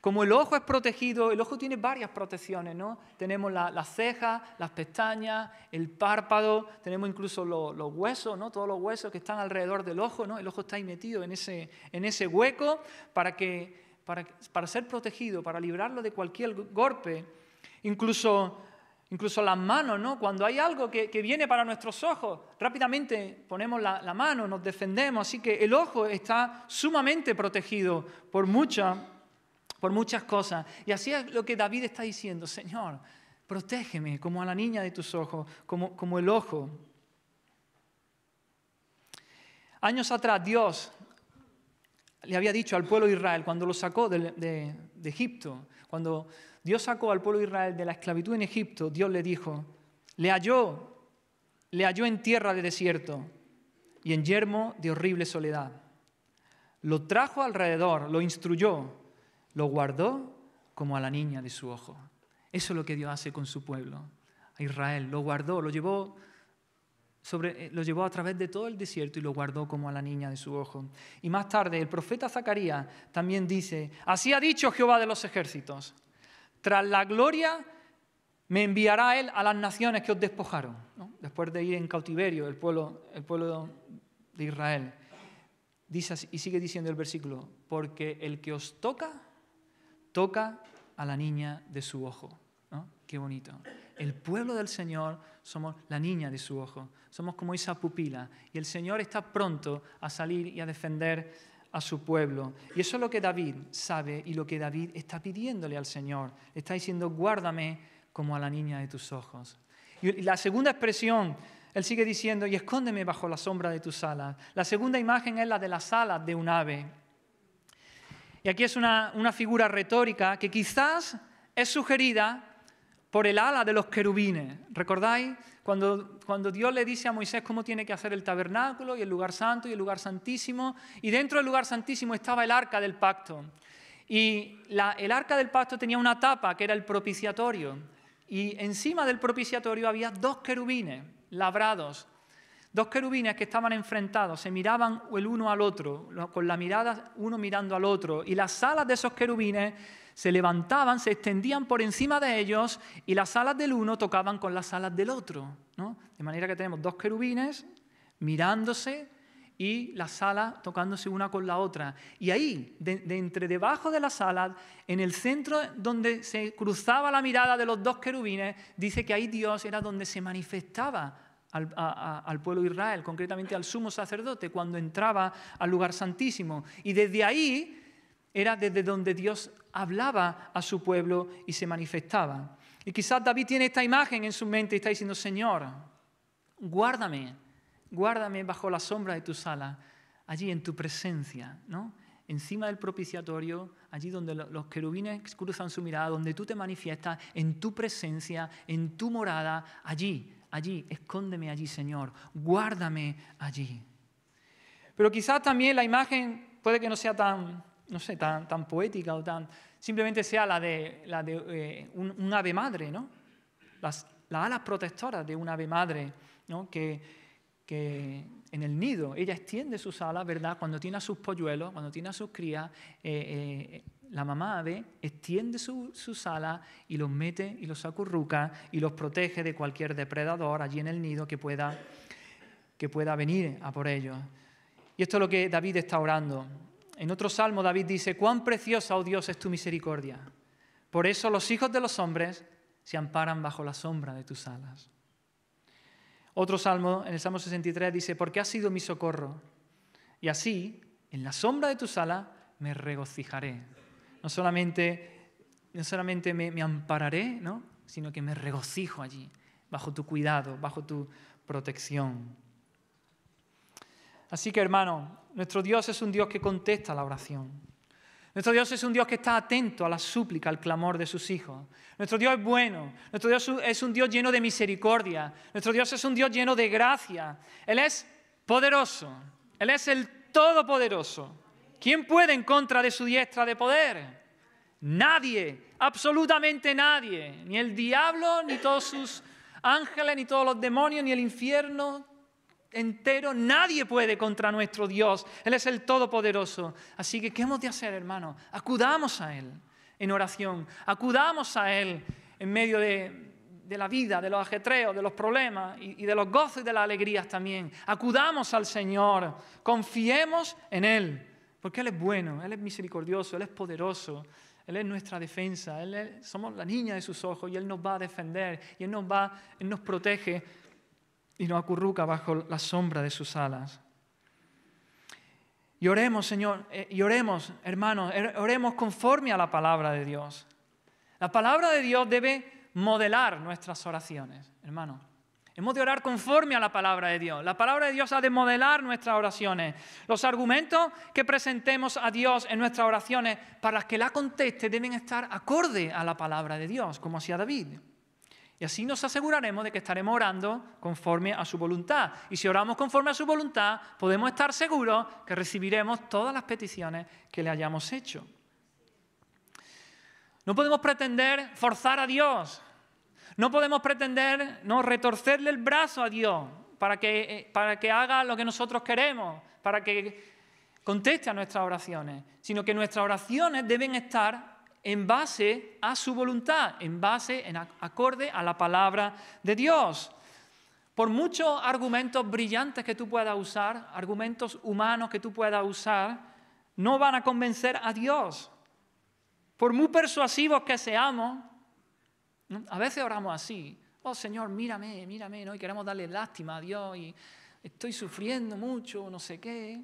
Como el ojo es protegido, el ojo tiene varias protecciones, ¿no? Tenemos las cejas, las pestañas, el párpado, tenemos incluso los huesos, ¿no? Todos los huesos que están alrededor del ojo, ¿no? El ojo está ahí metido en ese, en ese hueco para, que, para, para ser protegido, para librarlo de cualquier golpe. Incluso Incluso las manos, ¿no? Cuando hay algo que, viene para nuestros ojos, rápidamente ponemos la, mano, nos defendemos. Así que el ojo está sumamente protegido por muchas por muchas cosas. Y así es lo que David está diciendo, Señor, protégeme como a la niña de tus ojos, como, como el ojo. Años atrás Dios le había dicho al pueblo de Israel, cuando lo sacó de, de Egipto, cuando Dios sacó al pueblo de Israel de la esclavitud en Egipto, Dios le dijo, le halló, le halló en tierra de desierto y en yermo de horrible soledad. Lo trajo alrededor, lo instruyó, lo guardó como a la niña de su ojo. Eso es lo que Dios hace con su pueblo, a Israel. Lo guardó, lo llevó, sobre, eh, lo llevó a través de todo el desierto y lo guardó como a la niña de su ojo. Y más tarde el profeta Zacarías también dice, así ha dicho Jehová de los ejércitos, tras la gloria me enviará Él a las naciones que os despojaron, después de ir en cautiverio el pueblo, el pueblo de Israel. y sigue diciendo el versículo, porque el que os toca, toca a la niña de su ojo. Qué bonito. El pueblo del Señor somos la niña de su ojo, somos como esa pupila, y el Señor está pronto a salir y a defender a su pueblo. Y eso es lo que David sabe y lo que David está pidiéndole al Señor. Está diciendo, guárdame como a la niña de tus ojos. Y la segunda expresión, él sigue diciendo, y escóndeme bajo la sombra de tus alas. La segunda imagen es la de las alas de un ave. Y aquí es una, una figura retórica que quizás es sugerida por el ala de los querubines. ¿Recordáis? Cuando, cuando Dios le dice a Moisés cómo tiene que hacer el tabernáculo y el lugar santo y el lugar santísimo, y dentro del lugar santísimo estaba el arca del pacto. Y el arca del pacto tenía una tapa que era el propiciatorio, y encima del propiciatorio había dos querubines labrados Dos querubines que estaban enfrentados se miraban el uno al otro, con la mirada uno mirando al otro, y las alas de esos querubines se levantaban, se extendían por encima de ellos, y las alas del uno tocaban con las alas del otro. De manera que tenemos dos querubines mirándose y las alas tocándose una con la otra. Y ahí, de, entre debajo de las alas, en el centro donde se cruzaba la mirada de los dos querubines, dice que ahí Dios era donde se manifestaba al, pueblo de Israel, concretamente al sumo sacerdote, cuando entraba al lugar santísimo. Y desde ahí era desde donde Dios hablaba a su pueblo y se manifestaba. Y quizás David tiene esta imagen en su mente y está diciendo, Señor, guárdame, guárdame bajo la sombra de tu sala, allí en tu presencia, ¿no? encima del propiciatorio, allí donde los querubines cruzan su mirada, donde tú te manifiestas, en tu presencia, en tu morada, allí, allí, escóndeme allí, Señor, guárdame allí. Pero quizás también la imagen puede que no sea tan, no sé, tan, poética o tan, simplemente sea la de, la de eh, un, ave madre, ¿no? Las, alas protectoras de un ave madre, ¿no? Que, en el nido, ella extiende sus alas, ¿verdad? Cuando tiene a sus polluelos, cuando tiene a sus crías, eh, eh, la mamá ave extiende su, sus alas y los mete y los acurruca y los protege de cualquier depredador allí en el nido que pueda, que pueda venir a por ellos. Y esto es lo que David está orando. En otro salmo David dice, cuán preciosa, oh Dios, es tu misericordia. Por eso los hijos de los hombres se amparan bajo la sombra de tus alas. Otro salmo, en el Salmo 63, dice, porque has sido mi socorro. Y así, en la sombra de tus alas, me regocijaré no solamente, no solamente me, ampararé, sino que me regocijo allí, bajo tu cuidado, bajo tu protección. Así que hermano, nuestro Dios es un Dios que contesta la oración. Nuestro Dios es un Dios que está atento a la súplica, al clamor de sus hijos. Nuestro Dios es bueno. Nuestro Dios es un Dios lleno de misericordia. Nuestro Dios es un Dios lleno de gracia. Él es poderoso. Él es el Todopoderoso. ¿Quién puede en contra de su diestra de poder? Nadie, absolutamente nadie, ni el diablo, ni todos sus ángeles, ni todos los demonios, ni el infierno entero, nadie puede contra nuestro Dios. Él es el Todopoderoso. Así que, ¿qué hemos de hacer, hermano? Acudamos a Él en oración, acudamos a Él en medio de, la vida, de los ajetreos, de los problemas y, y de los gozos y de las alegrías también. Acudamos al Señor, confiemos en Él. Porque Él es bueno, Él es misericordioso, Él es poderoso, Él es nuestra defensa, Él somos la niña de sus ojos y Él nos va a defender y Él nos, va, nos protege y nos acurruca bajo la sombra de sus alas. Y oremos, Señor, eh, y oremos, hermanos, er, oremos conforme a la palabra de Dios. La palabra de Dios debe modelar nuestras oraciones, hermanos. Hemos de orar conforme a la palabra de Dios. La palabra de Dios ha de modelar nuestras oraciones. Los argumentos que presentemos a Dios en nuestras oraciones para las que la conteste deben estar acorde a la palabra de Dios, como hacía David. Y así nos aseguraremos de que estaremos orando conforme a su voluntad. Y si oramos conforme a su voluntad, podemos estar seguros que recibiremos todas las peticiones que le hayamos hecho. No podemos pretender forzar a Dios no podemos pretender no retorcerle el brazo a Dios para que, eh, para que haga lo que nosotros queremos, para que conteste a nuestras oraciones, sino que nuestras oraciones deben estar en base a su voluntad, en base, en acorde a la palabra de Dios. Por muchos argumentos brillantes que tú puedas usar, argumentos humanos que tú puedas usar, no van a convencer a Dios. Por muy persuasivos que seamos, a veces oramos así, oh Señor, mírame, mírame, ¿no? y queremos darle lástima a Dios, y estoy sufriendo mucho, no sé qué.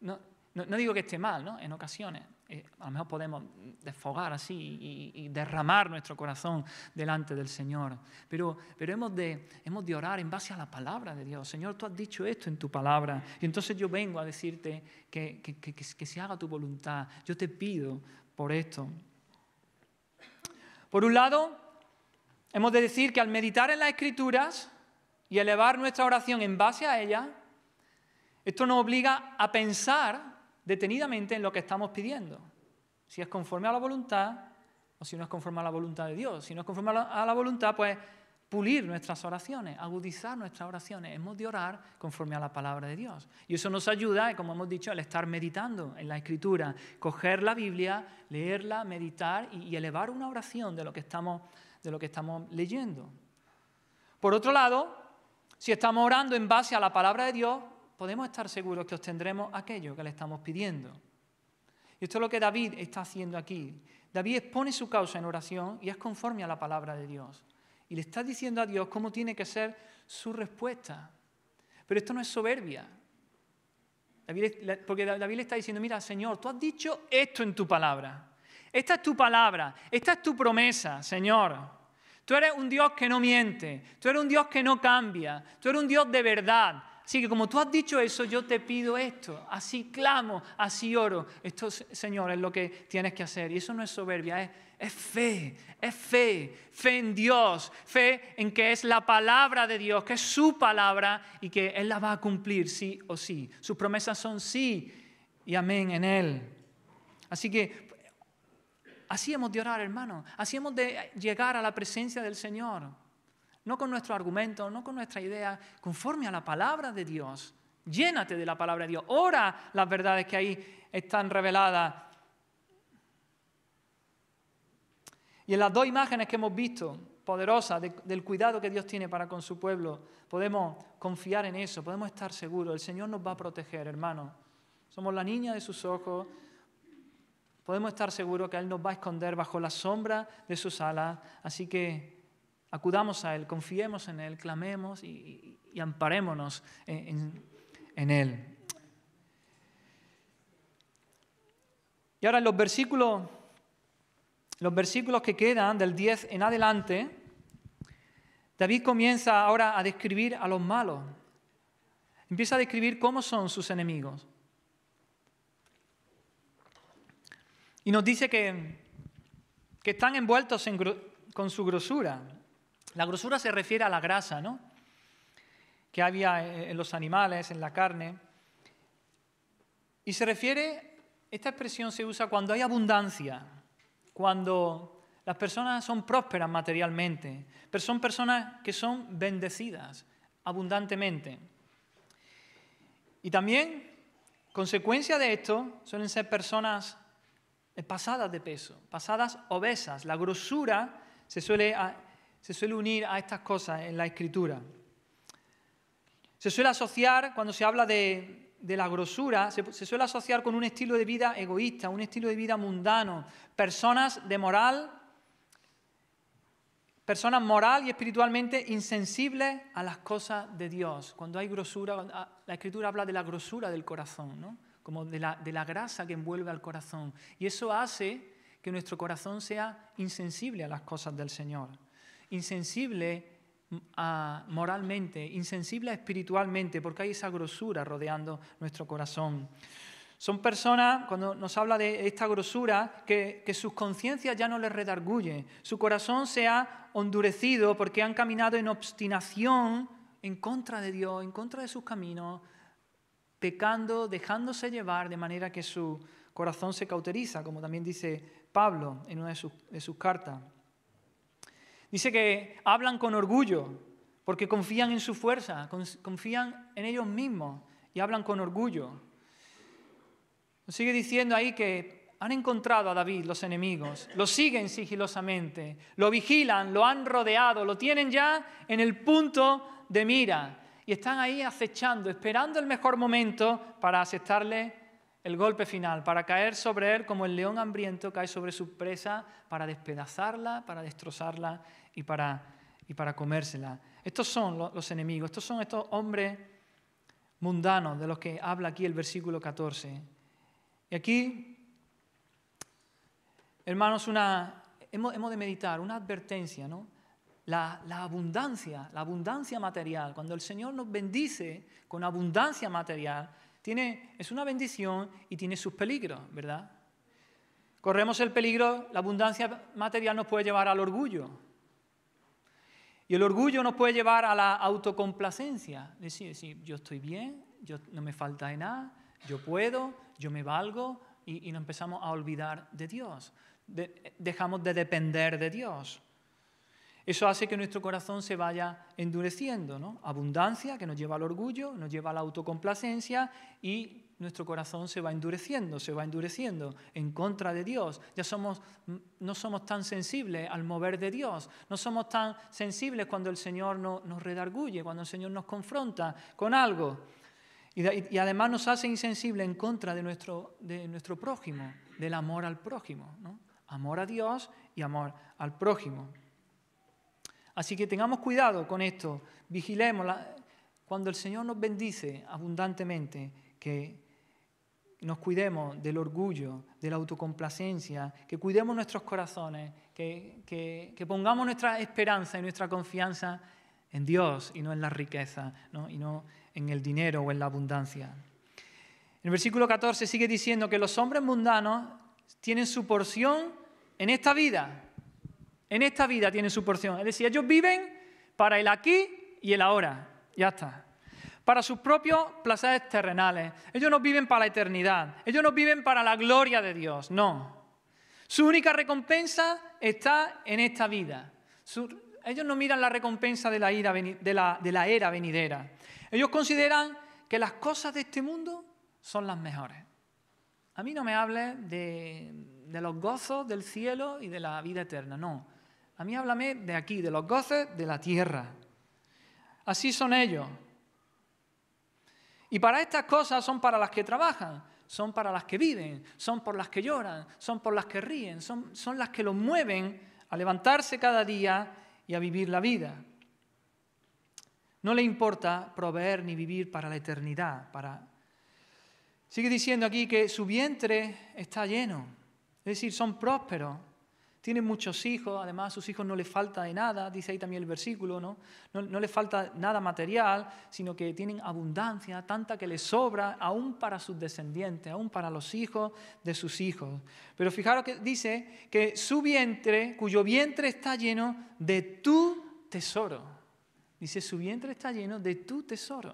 No, no, digo que esté mal, ¿no? en ocasiones. Eh, a lo mejor podemos desfogar así y, y, derramar nuestro corazón delante del Señor. Pero, pero hemos, de, hemos de orar en base a la palabra de Dios. Señor, tú has dicho esto en tu palabra. Y entonces yo vengo a decirte que, que, que, que se haga tu voluntad. Yo te pido por esto. Por un lado, Hemos de decir que al meditar en las escrituras y elevar nuestra oración en base a ellas, esto nos obliga a pensar detenidamente en lo que estamos pidiendo. Si es conforme a la voluntad o si no es conforme a la voluntad de Dios. Si no es conforme a la, voluntad, pues pulir nuestras oraciones, agudizar nuestras oraciones. Hemos de orar conforme a la palabra de Dios. Y eso nos ayuda, como hemos dicho, al estar meditando en la escritura, coger la Biblia, leerla, meditar y, elevar una oración de lo que estamos de lo que estamos leyendo. Por otro lado, si estamos orando en base a la palabra de Dios, podemos estar seguros que obtendremos aquello que le estamos pidiendo. Y esto es lo que David está haciendo aquí. David expone su causa en oración y es conforme a la palabra de Dios. Y le está diciendo a Dios cómo tiene que ser su respuesta. Pero esto no es soberbia. porque David le está diciendo, mira, Señor, tú has dicho esto en tu palabra. Esta es tu palabra, esta es tu promesa, Señor. Tú eres un Dios que no miente, tú eres un Dios que no cambia, tú eres un Dios de verdad. Así que como tú has dicho eso, yo te pido esto, así clamo, así oro. Esto, Señor, es lo que tienes que hacer. Y eso no es soberbia, es, fe, es fe, fe en Dios, fe en que es la palabra de Dios, que es su palabra y que Él la va a cumplir, sí o sí. Sus promesas son sí y amén en Él. Así que Así hemos de orar, hermano. Así hemos de llegar a la presencia del Señor. No con nuestro argumento, no con nuestra idea, conforme a la palabra de Dios. Llénate de la palabra de Dios. Ora las verdades que ahí están reveladas. Y en las dos imágenes que hemos visto, poderosas, del cuidado que Dios tiene para con su pueblo, podemos confiar en eso, podemos estar seguros. El Señor nos va a proteger, hermano. Somos la niña de sus ojos, podemos estar seguros que Él nos va a esconder bajo la sombra de sus alas. Así que acudamos a Él, confiemos en Él, clamemos y, amparémonos en, Él. Y ahora los versículos, los versículos que quedan del 10 en adelante, David comienza ahora a describir a los malos. Empieza a describir cómo son sus enemigos. Y nos dice que, que están envueltos con su grosura. La grosura se refiere a la grasa, ¿no? Que había en los animales, en la carne. Y se refiere, esta expresión se usa cuando hay abundancia, cuando las personas son prósperas materialmente, pero son personas que son bendecidas abundantemente. Y también, consecuencia de esto, suelen ser personas pasadas de peso, pasadas obesas. La grosura se suele, se suele unir a estas cosas en la escritura. Se suele asociar, cuando se habla de, la grosura, se, se, suele asociar con un estilo de vida egoísta, un estilo de vida mundano, personas de moral, personas moral y espiritualmente insensibles a las cosas de Dios. Cuando hay grosura, ah, la escritura habla de la grosura del corazón, ¿no? como de la, grasa que envuelve al corazón. Y eso hace que nuestro corazón sea insensible a las cosas del Señor, insensible mm, moralmente, insensible espiritualmente, porque hay esa grosura rodeando nuestro corazón. Son personas, cuando nos habla de esta grosura, que, que sus conciencias ya no les redarguye, su corazón se ha endurecido porque han caminado en obstinación en contra de Dios, en contra de sus caminos, pecando, dejándose llevar de manera que su corazón se cauteriza, como también dice Pablo en una de sus, cartas. Dice que hablan con orgullo, porque confían en su fuerza, confían en ellos mismos y hablan con orgullo. sigue diciendo ahí que han encontrado a David los enemigos, lo siguen sigilosamente, lo vigilan, lo han rodeado, lo tienen ya en el punto de mira y están ahí acechando, esperando el mejor momento para aceptarle el golpe final, para caer sobre él como el león hambriento cae sobre su presa, para despedazarla, para destrozarla y para, y para comérsela. Estos son los enemigos, estos son estos hombres mundanos de los que habla aquí el versículo 14. Y aquí, hermanos, una, hemos, hemos de meditar una advertencia, ¿no? la, abundancia, la abundancia material. Cuando el Señor nos bendice con abundancia material, tiene, es una bendición y tiene sus peligros, ¿verdad? Corremos el peligro, la abundancia material nos puede llevar al orgullo. Y el orgullo nos puede llevar a la autocomplacencia. Decir, decir yo estoy bien, yo, no me falta de nada, yo puedo, yo me valgo, y, nos empezamos a olvidar de Dios. dejamos de depender de Dios. Eso hace que nuestro corazón se vaya endureciendo, ¿no? Abundancia que nos lleva al orgullo, nos lleva a la autocomplacencia y nuestro corazón se va endureciendo, se va endureciendo en contra de Dios. Ya somos, mm, no somos tan sensibles al mover de Dios, no somos tan sensibles cuando el Señor nos redarguye, cuando el Señor nos confronta con algo. Y, además nos hace insensibles en contra de nuestro, de nuestro prójimo, del amor al prójimo, ¿no? Amor a Dios y amor al prójimo. Así que tengamos cuidado con esto, vigilemos. cuando el Señor nos bendice abundantemente, que nos cuidemos del orgullo, de la autocomplacencia, que cuidemos nuestros corazones, que, pongamos nuestra esperanza y nuestra confianza en Dios y no en la riqueza, y no en el dinero o en la abundancia. En el versículo 14 sigue diciendo que los hombres mundanos tienen su porción en esta vida, en esta vida tienen su porción. Es decir, ellos viven para el aquí y el ahora. Ya está. Para sus propios placeres terrenales. Ellos no viven para la eternidad. Ellos no viven para la gloria de Dios. No. Su única recompensa está en esta vida. ellos no miran la recompensa de la, ira, de, de la era venidera. Ellos consideran que las cosas de este mundo son las mejores. A mí no me hables de los gozos del cielo y de la vida eterna, no. A mí háblame de aquí, de los goces de la tierra. Así son ellos. Y para estas cosas son para las que trabajan, son para las que viven, son por las que lloran, son por las que ríen, son, las que los mueven a levantarse cada día y a vivir la vida. No le importa proveer ni vivir para la eternidad. Para... Sigue diciendo aquí que su vientre está lleno, es decir, son prósperos tienen muchos hijos, además a sus hijos no les falta de nada, dice ahí también el versículo, No, no les falta nada material, sino que tienen abundancia, tanta que les sobra, aún para sus descendientes, aún para los hijos de sus hijos. Pero fijaros que dice que su vientre, cuyo vientre está lleno de tu tesoro. Dice, su vientre está lleno de tu tesoro.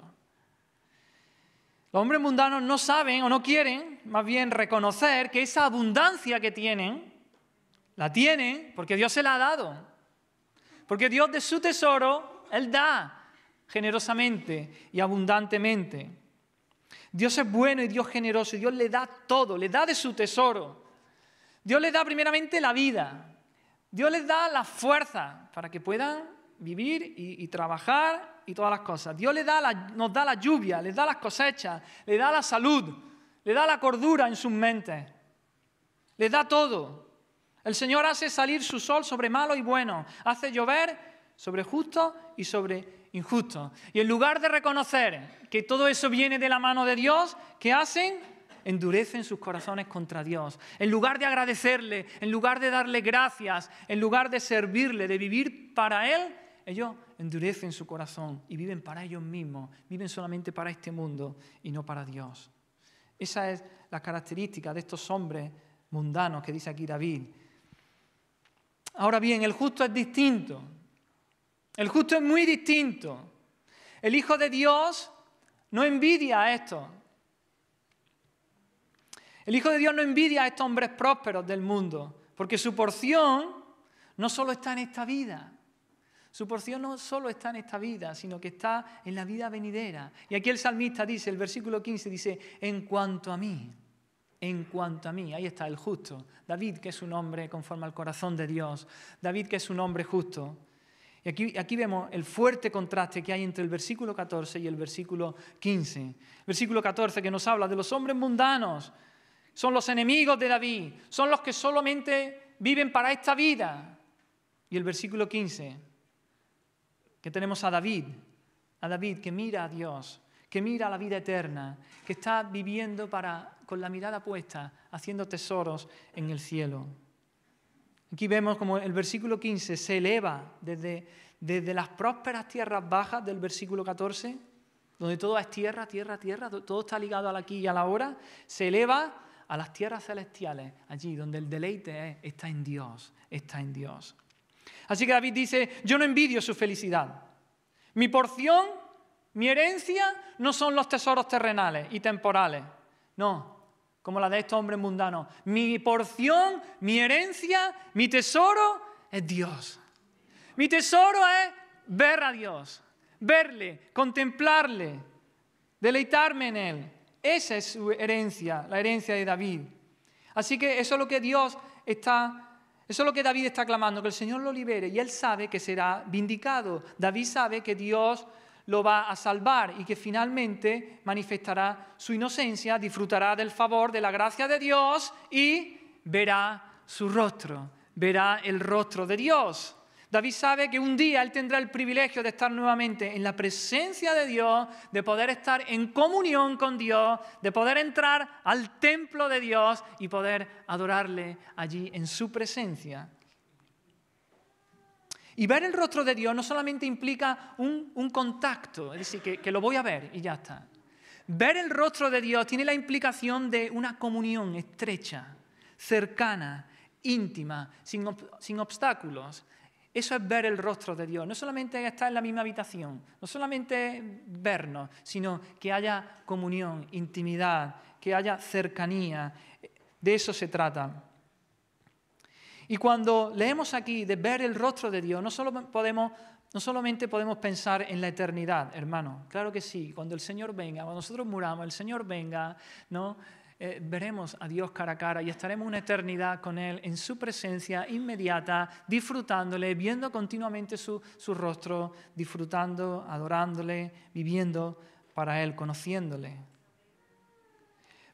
Los hombres mundanos no saben o no quieren más bien reconocer que esa abundancia que tienen la tiene porque Dios se la ha dado. Porque Dios de su tesoro, Él da generosamente y abundantemente. Dios es bueno y Dios generoso. Dios le da todo, le da de su tesoro. Dios le da primeramente la vida. Dios les da la fuerza para que puedan vivir y, trabajar y todas las cosas. Dios le da nos da la lluvia, les da las cosechas, le da la salud, le da la cordura en sus mentes. le da todo. El Señor hace salir su sol sobre malo y bueno, hace llover sobre justo y sobre injusto. Y en lugar de reconocer que todo eso viene de la mano de Dios, ¿qué hacen? endurecen sus corazones contra Dios. En lugar de agradecerle, en lugar de darle gracias, en lugar de servirle, de vivir para Él, ellos endurecen su corazón y viven para ellos mismos, viven solamente para este mundo y no para Dios. Esa es la característica de estos hombres mundanos que dice aquí David, Ahora bien, el justo es distinto. El justo es muy distinto. El Hijo de Dios no envidia a esto, El Hijo de Dios no envidia a estos hombres prósperos del mundo, porque su porción no solo está en esta vida, su porción no solo está en esta vida, sino que está en la vida venidera. Y aquí el salmista dice, el versículo 15 dice, en cuanto a mí, en cuanto a mí. Ahí está el justo. David, que es un hombre conforme al corazón de Dios. David, que es un hombre justo. Y aquí, aquí vemos el fuerte contraste que hay entre el versículo 14 y el versículo 15. Versículo 14 que nos habla de los hombres mundanos. Son los enemigos de David. Son los que solamente viven para esta vida. Y el versículo 15, que tenemos a David. A David que mira a Dios, que mira a la vida eterna, que está viviendo para con la mirada puesta, haciendo tesoros en el cielo. Aquí vemos como el versículo 15 se eleva desde, desde las prósperas tierras bajas del versículo 14, donde todo es tierra, tierra, tierra, todo está ligado al aquí y a la hora, se eleva a las tierras celestiales, allí donde el deleite está en Dios, está en Dios. Así que David dice, yo no envidio su felicidad. Mi porción, mi herencia, no son los tesoros terrenales y temporales. No, como la de estos hombres mundanos. Mi porción, mi herencia, mi tesoro es Dios. Mi tesoro es ver a Dios, verle, contemplarle, deleitarme en Él. Esa es su herencia, la herencia de David. Así que eso es lo que Dios está eso es lo que David está clamando, que el Señor lo libere y él sabe que será vindicado. David sabe que Dios lo va a salvar y que finalmente manifestará su inocencia, disfrutará del favor, de la gracia de Dios y verá su rostro, verá el rostro de Dios. David sabe que un día él tendrá el privilegio de estar nuevamente en la presencia de Dios, de poder estar en comunión con Dios, de poder entrar al templo de Dios y poder adorarle allí en su presencia. Y ver el rostro de Dios no solamente implica un, contacto, es decir, que, lo voy a ver y ya está. Ver el rostro de Dios tiene la implicación de una comunión estrecha, cercana, íntima, sin, sin, obstáculos. Eso es ver el rostro de Dios. No solamente estar en la misma habitación, no solamente vernos, sino que haya comunión, intimidad, que haya cercanía. De eso se trata. Y cuando leemos aquí de ver el rostro de Dios, no, solo podemos, no solamente podemos pensar en la eternidad, hermano, claro que sí, cuando el Señor venga, cuando nosotros muramos, el Señor venga, ¿no? Eh, veremos a Dios cara a cara y estaremos una eternidad con Él en su presencia inmediata, disfrutándole, viendo continuamente su, rostro, disfrutando, adorándole, viviendo para Él, conociéndole.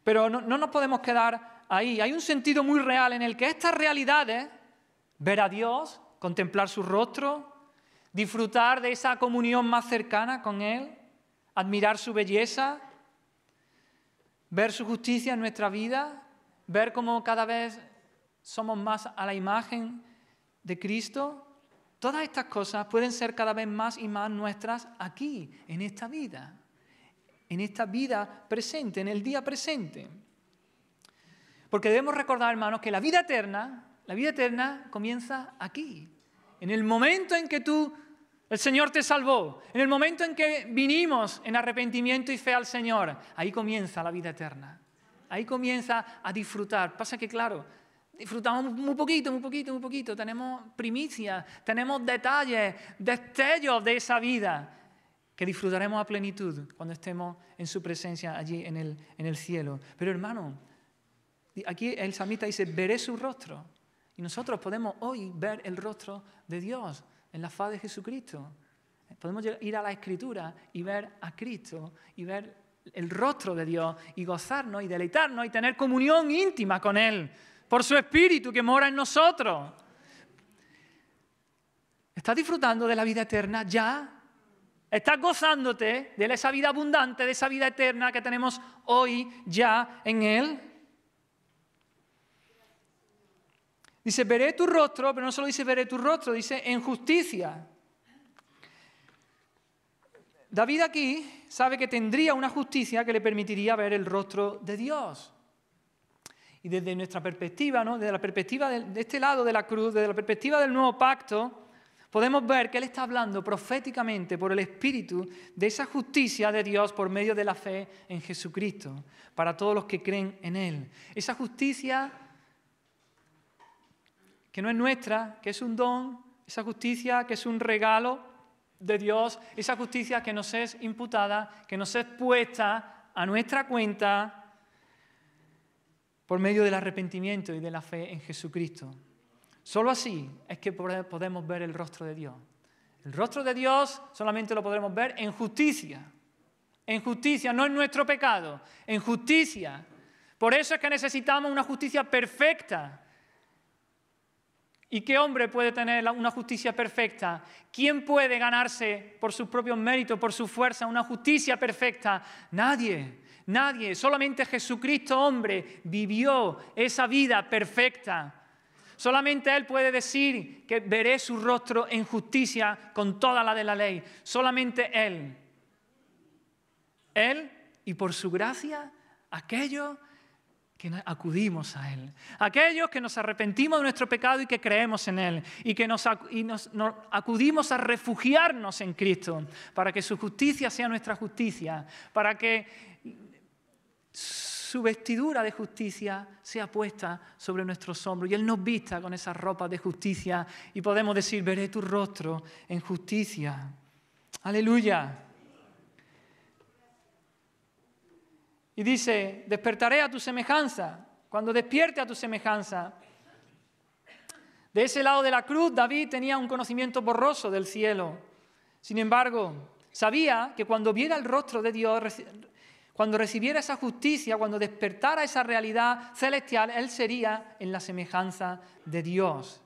Pero no, no nos podemos quedar ahí. Hay un sentido muy real en el que estas realidades, ver a Dios, contemplar su rostro, disfrutar de esa comunión más cercana con Él, admirar su belleza, ver su justicia en nuestra vida, ver cómo cada vez somos más a la imagen de Cristo, todas estas cosas pueden ser cada vez más y más nuestras aquí, en esta vida, en esta vida presente, en el día presente. Porque debemos recordar, hermanos, que la vida eterna, la vida eterna comienza aquí. En el momento en que tú, el Señor te salvó, en el momento en que vinimos en arrepentimiento y fe al Señor, ahí comienza la vida eterna. Ahí comienza a disfrutar. Pasa que, claro, disfrutamos muy poquito, muy poquito, muy poquito. Tenemos primicias, tenemos detalles, destellos de esa vida que disfrutaremos a plenitud cuando estemos en su presencia allí en el, en el cielo. Pero hermano, Aquí el samita dice, veré su rostro. Y nosotros podemos hoy ver el rostro de Dios en la faz de Jesucristo. Podemos ir a la escritura y ver a Cristo y ver el rostro de Dios y gozarnos y deleitarnos y tener comunión íntima con Él por su Espíritu que mora en nosotros. ¿Estás disfrutando de la vida eterna ya? ¿Estás gozándote de esa vida abundante, de esa vida eterna que tenemos hoy ya en Él? Dice, veré tu rostro, pero no solo dice veré tu rostro, dice en justicia. David aquí sabe que tendría una justicia que le permitiría ver el rostro de Dios. Y desde nuestra perspectiva, ¿no? desde la perspectiva de este lado de la cruz, desde la perspectiva del nuevo pacto, podemos ver que Él está hablando proféticamente por el Espíritu de esa justicia de Dios por medio de la fe en Jesucristo, para todos los que creen en Él. Esa justicia que no es nuestra, que es un don, esa justicia que es un regalo de Dios, esa justicia que nos es imputada, que nos es puesta a nuestra cuenta por medio del arrepentimiento y de la fe en Jesucristo. Solo así es que podemos ver el rostro de Dios. El rostro de Dios solamente lo podremos ver en justicia. En justicia, no en nuestro pecado, en justicia. Por eso es que necesitamos una justicia perfecta ¿Y qué hombre puede tener una justicia perfecta? ¿Quién puede ganarse por sus propios méritos, por su fuerza, una justicia perfecta? Nadie, nadie. Solamente Jesucristo hombre vivió esa vida perfecta. Solamente Él puede decir que veré su rostro en justicia con toda la de la ley. Solamente Él. Él y por su gracia, aquello que acudimos a Él. Aquellos que nos arrepentimos de nuestro pecado y que creemos en Él. Y que nos, nos, acudimos a refugiarnos en Cristo. Para que su justicia sea nuestra justicia. Para que su vestidura de justicia sea puesta sobre nuestros hombros. Y Él nos vista con esa ropa de justicia. Y podemos decir, veré tu rostro en justicia. Aleluya. Y dice, despertaré a tu semejanza, cuando despierte a tu semejanza. De ese lado de la cruz, David tenía un conocimiento borroso del cielo. Sin embargo, sabía que cuando viera el rostro de Dios, cuando recibiera esa justicia, cuando despertara esa realidad celestial, él sería en la semejanza de Dios.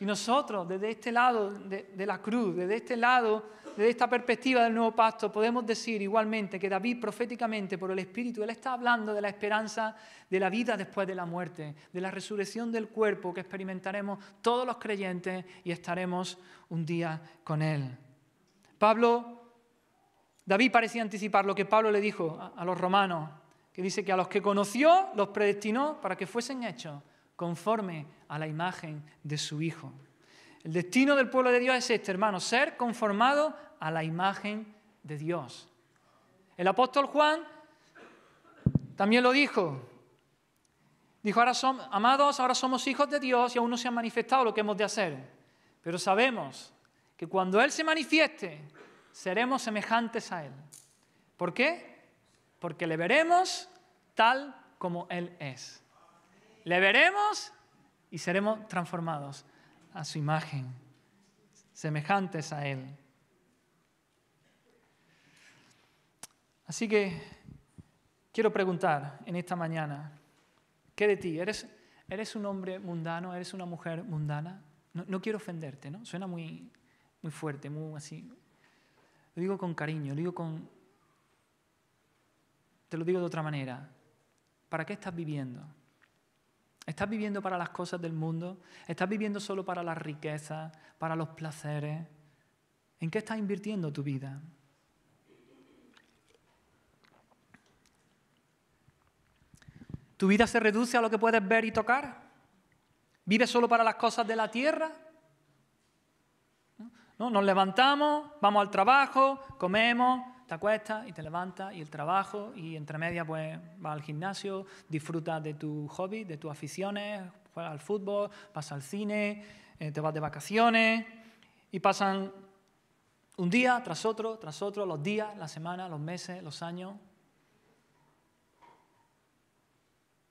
Y nosotros, desde este lado de, la cruz, desde este lado desde esta perspectiva del nuevo pacto, podemos decir igualmente que David proféticamente por el Espíritu, él está hablando de la esperanza de la vida después de la muerte, de la resurrección del cuerpo que experimentaremos todos los creyentes y estaremos un día con él. Pablo, David parecía anticipar lo que Pablo le dijo a, a los romanos, que dice que a los que conoció los predestinó para que fuesen hechos conforme a la imagen de su Hijo. El destino del pueblo de Dios es este, hermano, ser conformado a la imagen de Dios. El apóstol Juan también lo dijo. Dijo, ahora amados, ahora somos hijos de Dios y aún no se ha manifestado lo que hemos de hacer. Pero sabemos que cuando Él se manifieste, seremos semejantes a Él. ¿Por qué? Porque le veremos tal como Él es. Le veremos y seremos transformados a su imagen, semejantes a Él. Así que quiero preguntar en esta mañana, ¿qué de ti? ¿Eres, eres un hombre mundano? ¿Eres una mujer mundana? No, quiero ofenderte, ¿no? Suena muy, muy fuerte, muy así. Lo digo con cariño, lo digo con... Te lo digo de otra manera. ¿Para qué estás viviendo? ¿Estás viviendo para las cosas del mundo? ¿Estás viviendo solo para las riquezas, para los placeres? ¿En qué estás invirtiendo tu vida? ¿Tu vida se reduce a lo que puedes ver y tocar? ¿Vives solo para las cosas de la tierra? ¿No? Nos levantamos, vamos al trabajo, comemos, te acuestas y te levantas y el trabajo y entre media pues vas al gimnasio, disfrutas de tu hobby, de tus aficiones, juegas al fútbol, vas al cine, eh, te vas de vacaciones y pasan un día tras otro, tras otro, los días, las semanas, los meses, los años.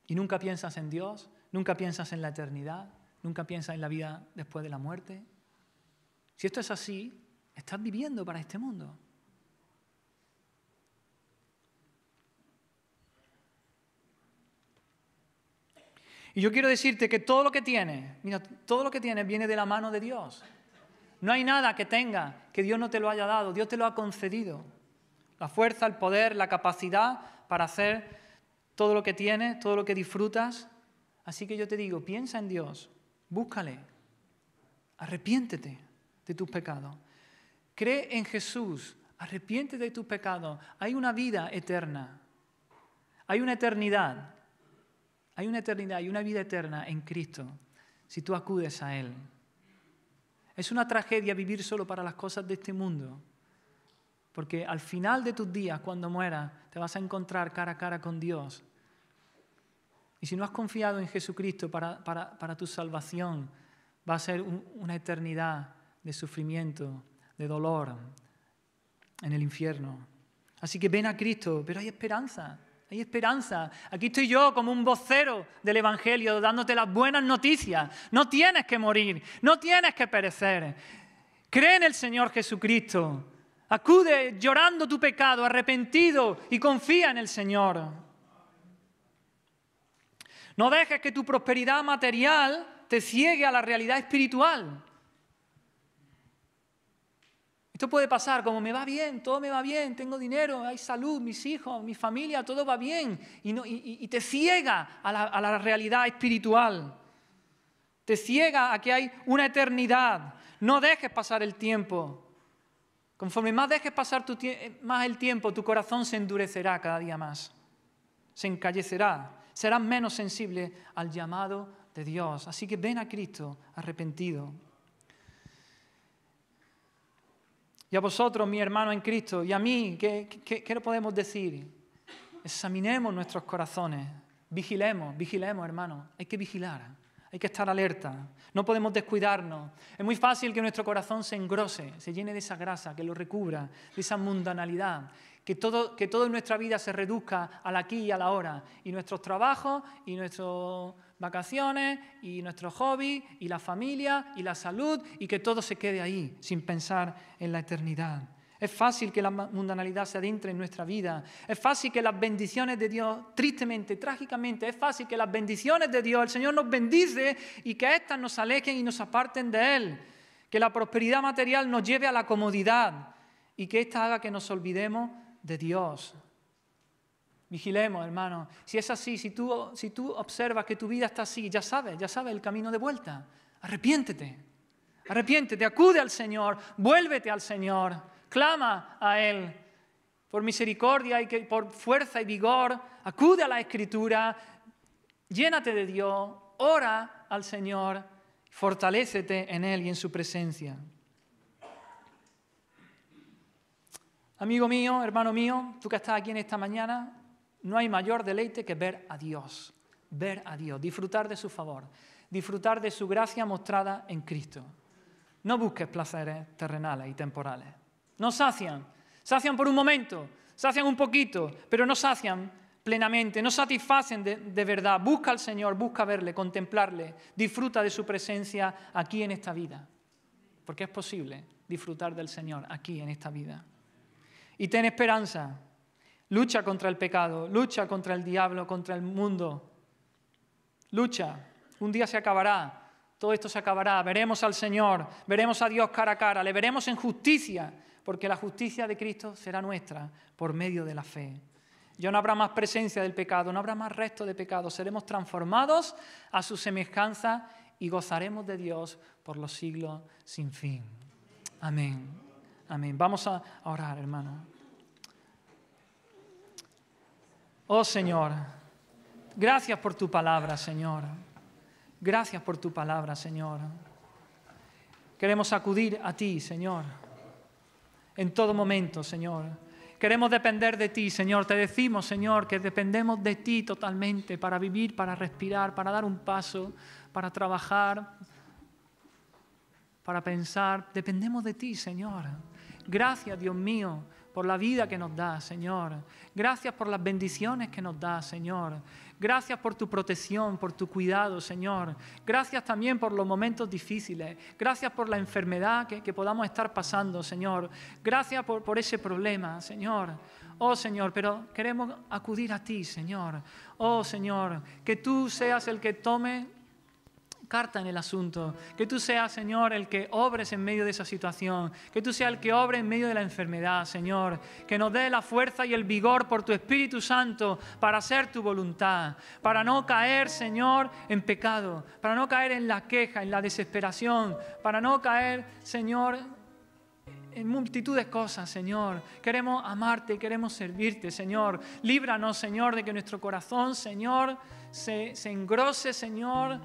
Y nunca piensas en Dios, nunca piensas en la eternidad, nunca piensas en la vida después de la muerte. Si esto es así, estás viviendo para este mundo. Y yo quiero decirte que todo lo que tienes, mira, todo lo que tienes viene de la mano de Dios. No hay nada que tenga que Dios no te lo haya dado, Dios te lo ha concedido. La fuerza, el poder, la capacidad para hacer todo lo que tienes, todo lo que disfrutas. Así que yo te digo, piensa en Dios, búscale, arrepiéntete de tus pecados. Cree en Jesús, arrepiéntete de tus pecados. Hay una vida eterna, hay una eternidad hay una eternidad y una vida eterna en Cristo si tú acudes a Él. Es una tragedia vivir solo para las cosas de este mundo, porque al final de tus días, cuando mueras, te vas a encontrar cara a cara con Dios. Y si no has confiado en Jesucristo para, tu salvación, va a ser una eternidad de sufrimiento, de dolor en el infierno. Así que ven a Cristo, pero hay esperanza. Hay esperanza. Aquí estoy yo como un vocero del Evangelio dándote las buenas noticias. No tienes que morir, no tienes que perecer. Cree en el Señor Jesucristo. Acude llorando tu pecado, arrepentido y confía en el Señor. No dejes que tu prosperidad material te ciegue a la realidad espiritual. Esto puede pasar como me va bien, todo me va bien, tengo dinero, hay salud, mis hijos, mi familia, todo va bien. Y, te ciega a la, realidad espiritual. Te ciega a que hay una eternidad. No dejes pasar el tiempo. Conforme más dejes pasar más el tiempo, tu corazón se endurecerá cada día más. Se encallecerá. Serás menos sensible al llamado de Dios. Así que ven a Cristo arrepentido. Y a vosotros, mi hermano en Cristo, y a mí, ¿qué, qué, qué podemos decir? Examinemos nuestros corazones, vigilemos, vigilemos, hermano. Hay que vigilar, hay que estar alerta, no podemos descuidarnos. Es muy fácil que nuestro corazón se engrose, se llene de esa grasa, que lo recubra, de esa mundanalidad, que todo, que todo nuestra vida se reduzca al aquí y a la hora, y nuestros trabajos y nuestros vacaciones y nuestro hobby y la familia y la salud y que todo se quede ahí sin pensar en la eternidad. Es fácil que la mundanalidad se adentre en nuestra vida. Es fácil que las bendiciones de Dios, tristemente, trágicamente, es fácil que las bendiciones de Dios, el Señor nos bendice y que éstas nos alejen y nos aparten de Él. Que la prosperidad material nos lleve a la comodidad y que ésta haga que nos olvidemos de Dios, Vigilemos, hermano. Si es así, si tú, si tú observas que tu vida está así, ya sabes, ya sabes el camino de vuelta. Arrepiéntete. Arrepiéntete, acude al Señor, vuélvete al Señor, clama a Él por misericordia y por fuerza y vigor, acude a la Escritura, llénate de Dios, ora al Señor, fortalécete en Él y en su presencia. Amigo mío, hermano mío, tú que estás aquí en esta mañana, no hay mayor deleite que ver a Dios, ver a Dios, disfrutar de su favor, disfrutar de su gracia mostrada en Cristo. No busques placeres terrenales y temporales. No sacian, sacian por un momento, sacian un poquito, pero no sacian plenamente, no satisfacen de, de, verdad. Busca al Señor, busca verle, contemplarle, disfruta de su presencia aquí en esta vida. Porque es posible disfrutar del Señor aquí en esta vida. Y ten esperanza, Lucha contra el pecado, lucha contra el diablo, contra el mundo. Lucha. Un día se acabará. Todo esto se acabará. Veremos al Señor, veremos a Dios cara a cara, le veremos en justicia, porque la justicia de Cristo será nuestra por medio de la fe. Ya no habrá más presencia del pecado, no habrá más resto de pecado. Seremos transformados a su semejanza y gozaremos de Dios por los siglos sin fin. Amén. Amén. Vamos a orar, hermano. Oh Señor, gracias por tu palabra, Señor. Gracias por tu palabra, Señor. Queremos acudir a ti, Señor, en todo momento, Señor. Queremos depender de ti, Señor. Te decimos, Señor, que dependemos de ti totalmente para vivir, para respirar, para dar un paso, para trabajar, para pensar. Dependemos de ti, Señor. Gracias, Dios mío por la vida que nos da, Señor. Gracias por las bendiciones que nos das, Señor. Gracias por tu protección, por tu cuidado, Señor. Gracias también por los momentos difíciles. Gracias por la enfermedad que, podamos estar pasando, Señor. Gracias por, por ese problema, Señor. Oh Señor, pero queremos acudir a ti, Señor. Oh Señor, que tú seas el que tome carta en el asunto. Que tú seas, Señor, el que obres en medio de esa situación. Que tú seas el que obre en medio de la enfermedad, Señor. Que nos dé la fuerza y el vigor por tu Espíritu Santo para hacer tu voluntad. Para no caer, Señor, en pecado. Para no caer en la queja, en la desesperación. Para no caer, Señor, en multitud de cosas, Señor. Queremos amarte, queremos servirte, Señor. Líbranos, Señor, de que nuestro corazón, Señor, se, se engrose, Señor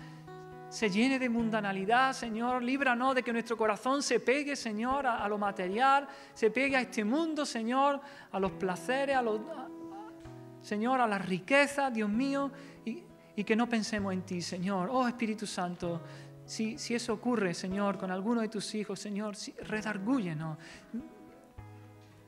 se llene de mundanalidad, Señor. Líbranos de que nuestro corazón se pegue, Señor, a, lo material, se pegue a este mundo, Señor, a los placeres, a los, Señor, a la riqueza, Dios mío, y, que no pensemos en ti, Señor. Oh Espíritu Santo, si, eso ocurre, Señor, con alguno de tus hijos, Señor, si, redargúyenos.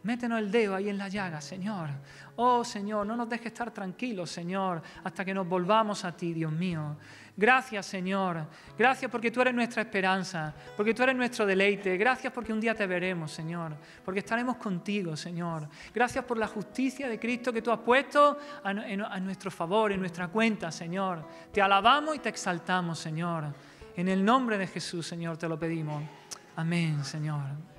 Métenos el dedo ahí en la llaga, Señor. Oh Señor, no nos dejes estar tranquilos, Señor, hasta que nos volvamos a ti, Dios mío. Gracias Señor, gracias porque tú eres nuestra esperanza, porque tú eres nuestro deleite, gracias porque un día te veremos Señor, porque estaremos contigo Señor, gracias por la justicia de Cristo que tú has puesto a, nuestro favor, en nuestra cuenta Señor. Te alabamos y te exaltamos Señor. En el nombre de Jesús Señor te lo pedimos. Amén Señor.